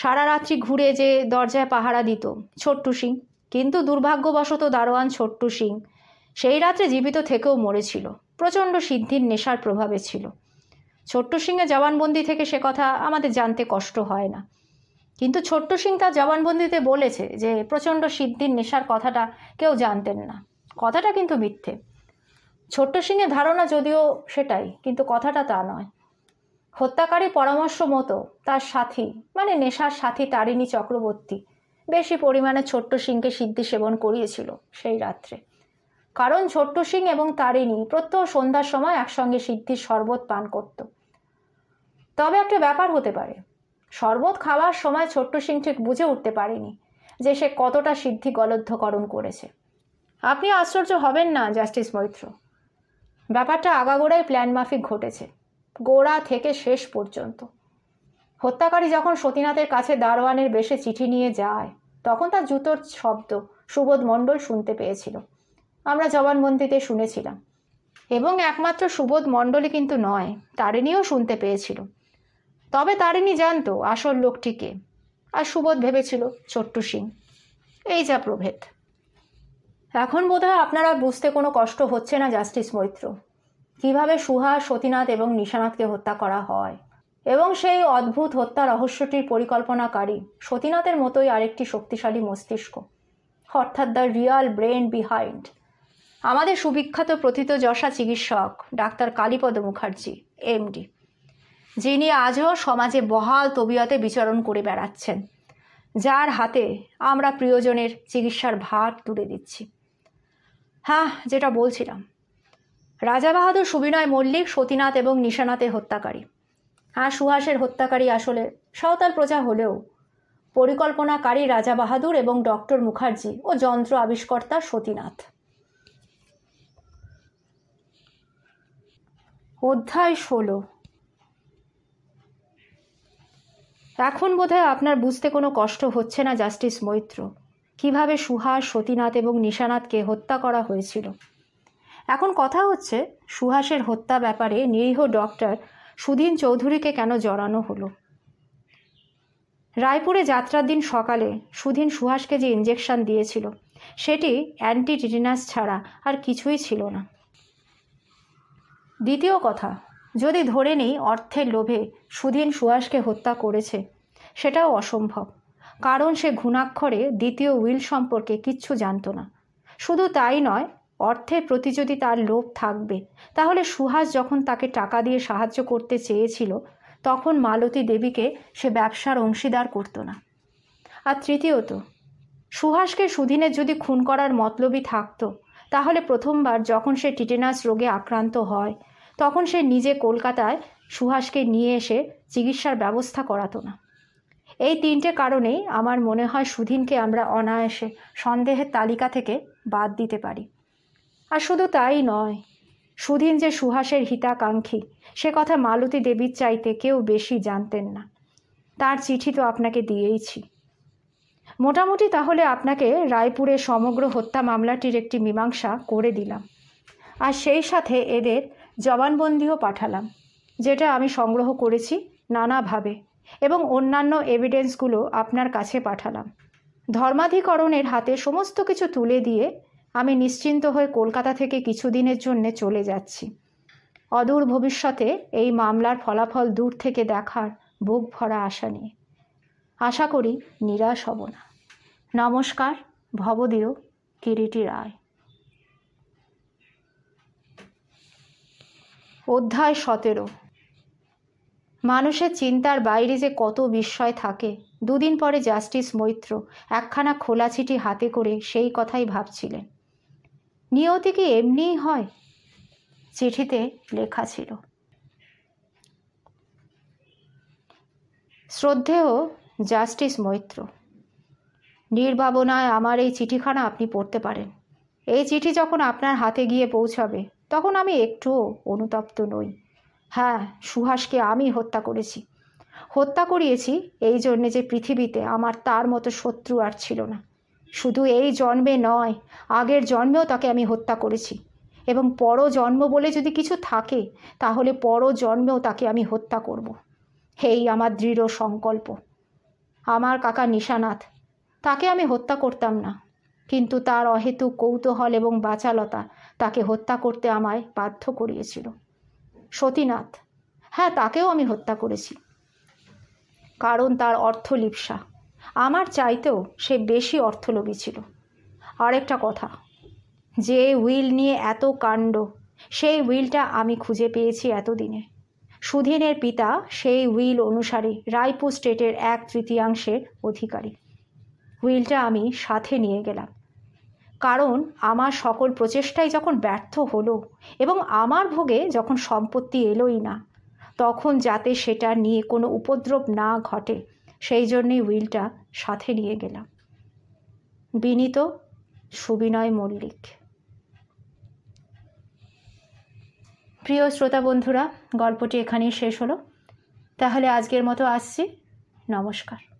সারা রাত্রি ঘুরে যে দরজায় পাহারা দিত ছোট্টু সিং কিন্তু দুর্ভাগ্যবশত দারোয়ান ছোট্টু সিং সেই রাত্রে জীবিত থেকেও মরেছিল প্রচণ্ড সিদ্ধির নেশার প্রভাবে ছিল ছোট্ট সিংহে জবানবন্দি থেকে সে কথা আমাদের জানতে কষ্ট হয় না কিন্তু ছোট্ট সিং তার জবানবন্দিতে বলেছে যে প্রচণ্ড সিদ্ধির নেশার কথাটা কেউ জানতেন না কথাটা কিন্তু মিথ্যে ছোট্ট সিংয়ের ধারণা যদিও সেটাই কিন্তু কথাটা তা নয় হত্যাকারী পরামর্শ মতো তার সাথী মানে নেশার সাথী তারিণী চক্রবর্তী বেশি পরিমাণে ছোট্ট সিংকে সিদ্ধি সেবন করিয়েছিল সেই রাত্রে কারণ ছোট্ট সিং এবং তারিণী প্রত্যহ সন্ধ্যার সময় একসঙ্গে সিদ্ধির শরবত পান করত তবে একটা ব্যাপার হতে পারে শরবত খাওয়ার সময় ছোট্ট সিং ঠিক বুঝে উঠতে পারেনি যে সে কতটা সিদ্ধি গলদ্ধকরণ করেছে আপনি আশ্চর্য হবেন না জাস্টিস মৈত্র ব্যাপারটা আগাগোড়াই প্ল্যান মাফিক ঘটেছে গোড়া থেকে শেষ পর্যন্ত হত্যাকারী যখন সতীনাথের কাছে দারোয়ানের বেশে চিঠি নিয়ে যায় তখন তার জুতোর শব্দ সুবোধ মণ্ডল শুনতে পেয়েছিল আমরা জবানবন্দিতে শুনেছিলাম এবং একমাত্র সুবোধ মণ্ডলই কিন্তু নয় তারিণীও শুনতে পেয়েছিল তবে তারিণী জানতো আসল লোকটিকে আর সুবোধ ভেবেছিল চট্টু সিং এই যা প্রভেদ এখন বোধহয় আপনারা বুঝতে কোনো কষ্ট হচ্ছে না জাস্টিস মৈত্র কিভাবে সুহা সতীনাথ এবং নিশানাথকে হত্যা করা হয় এবং সেই অদ্ভুত হত্যা রহস্যটির পরিকল্পনাকারী সতীনাথের মতোই আরেকটি শক্তিশালী মস্তিষ্ক অর্থাৎ দ্য রিয়াল ব্রেন বিহাইন্ড আমাদের সুবিখ্যাত প্রথিত যশা চিকিৎসক ডাক্তার কালীপদ মুখার্জি এমডি যিনি আজও সমাজে বহাল তবিয়তে বিচরণ করে বেড়াচ্ছেন যার হাতে আমরা প্রিয়জনের চিকিৎসার ভার তুলে দিচ্ছি হ্যাঁ যেটা বলছিলাম রাজা বাহাদুর সুবিনয় মল্লিক সতীনাথ এবং নিশানাথের হত্যাকারী হ্যাঁ সুহাসের হত্যাকারী আসলে সাঁওতাল প্রজা হলেও পরিকল্পনাকারী রাজা বাহাদুর এবং ডক্টর মুখার্জি ও যন্ত্র আবিষ্কর্তা সতীনাথ অধ্যায় ষোলো এখন বোধহয় আপনার বুঝতে কোনো কষ্ট হচ্ছে না জাস্টিস মৈত্র কিভাবে সুহাস সতীনাথ এবং নিশানাথকে হত্যা করা হয়েছিল এখন কথা হচ্ছে সুহাসের হত্যা ব্যাপারে নিরীহ ডক্টর সুদিন চৌধুরীকে কেন জড়ানো হলো রায়পুরে যাত্রার দিন সকালে সুদিন সুহাসকে যে ইঞ্জেকশন দিয়েছিল সেটি অ্যান্টি ছাড়া আর কিছুই ছিল না দ্বিতীয় কথা যদি ধরে নেই অর্থের লোভে সুধীন সুহাসকে হত্যা করেছে সেটাও অসম্ভব কারণ সে ঘুণাক্ষরে দ্বিতীয় উইল সম্পর্কে কিচ্ছু জানত না শুধু তাই নয় অর্থের প্রতি যদি তার লোভ থাকবে তাহলে সুহাস যখন তাকে টাকা দিয়ে সাহায্য করতে চেয়েছিল তখন মালতী দেবীকে সে ব্যবসার অংশীদার করত না আর তৃতীয়ত সুহাসকে সুদিনের যদি খুন করার মতলবই থাকতো তাহলে প্রথমবার যখন সে টিটেনাস রোগে আক্রান্ত হয় তখন সে নিজে কলকাতায় সুহাসকে নিয়ে এসে চিকিৎসার ব্যবস্থা করাতো না এই তিনটে কারণেই আমার মনে হয় সুধীনকে আমরা অনায়াসে সন্দেহের তালিকা থেকে বাদ দিতে পারি আর শুধু তাই নয় সুধীন যে সুহাসের হিতাকাঙ্ক্ষী সে কথা মালতী দেবীর চাইতে কেউ বেশি জানতেন না তার চিঠি তো আপনাকে দিয়েইছি মোটামুটি তাহলে আপনাকে রায়পুরের সমগ্র হত্যা মামলাটির একটি মীমাংসা করে দিলাম আর সেই সাথে এদের জবানবন্দিও পাঠালাম যেটা আমি সংগ্রহ করেছি নানাভাবে এবং অন্যান্য এভিডেন্সগুলো আপনার কাছে পাঠালাম ধর্মাধিকরণের হাতে সমস্ত কিছু তুলে দিয়ে আমি নিশ্চিন্ত হয়ে কলকাতা থেকে কিছুদিনের জন্য চলে যাচ্ছি অদূর ভবিষ্যতে এই মামলার ফলাফল দূর থেকে দেখার বুক ভরা আশা নিয়ে আশা করি নিরাশ হব না নমস্কার ভবদেও কিরিটি রায় অধ্যায় সতেরো মানুষের চিন্তার বাইরে যে কত বিস্ময় থাকে দুদিন পরে জাস্টিস মৈত্র একখানা খোলা চিঠি হাতে করে সেই কথাই ভাবছিলেন নিয়তি কি এমনিই হয় চিঠিতে লেখা ছিল শ্রদ্ধেয় জাস্টিস মৈত্র নির্ভাবনায় আমার এই চিঠিখানা আপনি পড়তে পারেন এই চিঠি যখন আপনার হাতে গিয়ে পৌঁছাবে তখন আমি একটুও অনুতপ্ত নই হ্যাঁ সুহাসকে আমি হত্যা করেছি হত্যা করিয়েছি এই জন্যে যে পৃথিবীতে আমার তার মতো শত্রু আর ছিল না শুধু এই জন্মে নয় আগের জন্মেও তাকে আমি হত্যা করেছি এবং পর জন্ম বলে যদি কিছু থাকে তাহলে পর জন্মেও তাকে আমি হত্যা করব। হেই আমার দৃঢ় সংকল্প আমার কাকা নিশানাথ তাকে আমি হত্যা করতাম না কিন্তু তার অহেতু কৌতূহল এবং বাচালতা তাকে হত্যা করতে আমায় বাধ্য করিয়েছিল সতীনাথ হ্যাঁ তাকেও আমি হত্যা করেছি কারণ তার অর্থলিপসা আমার চাইতেও সে বেশি অর্থলোভী ছিল আরেকটা কথা যে উইল নিয়ে এত কাণ্ড সেই উইলটা আমি খুঁজে পেয়েছি এতদিনে সুধীনের পিতা সেই উইল অনুসারে রায়পুর স্টেটের এক তৃতীয়াংশের অধিকারী উইলটা আমি সাথে নিয়ে গেলাম কারণ আমার সকল প্রচেষ্টাই যখন ব্যর্থ হলো এবং আমার ভোগে যখন সম্পত্তি এলোই না তখন যাতে সেটা নিয়ে কোনো উপদ্রব না ঘটে সেই জন্যেই উইলটা সাথে নিয়ে গেলাম বিনীত সুবিনয় মল্লিক প্রিয় শ্রোতা বন্ধুরা গল্পটি এখানেই শেষ হলো তাহলে আজকের মতো আসছি নমস্কার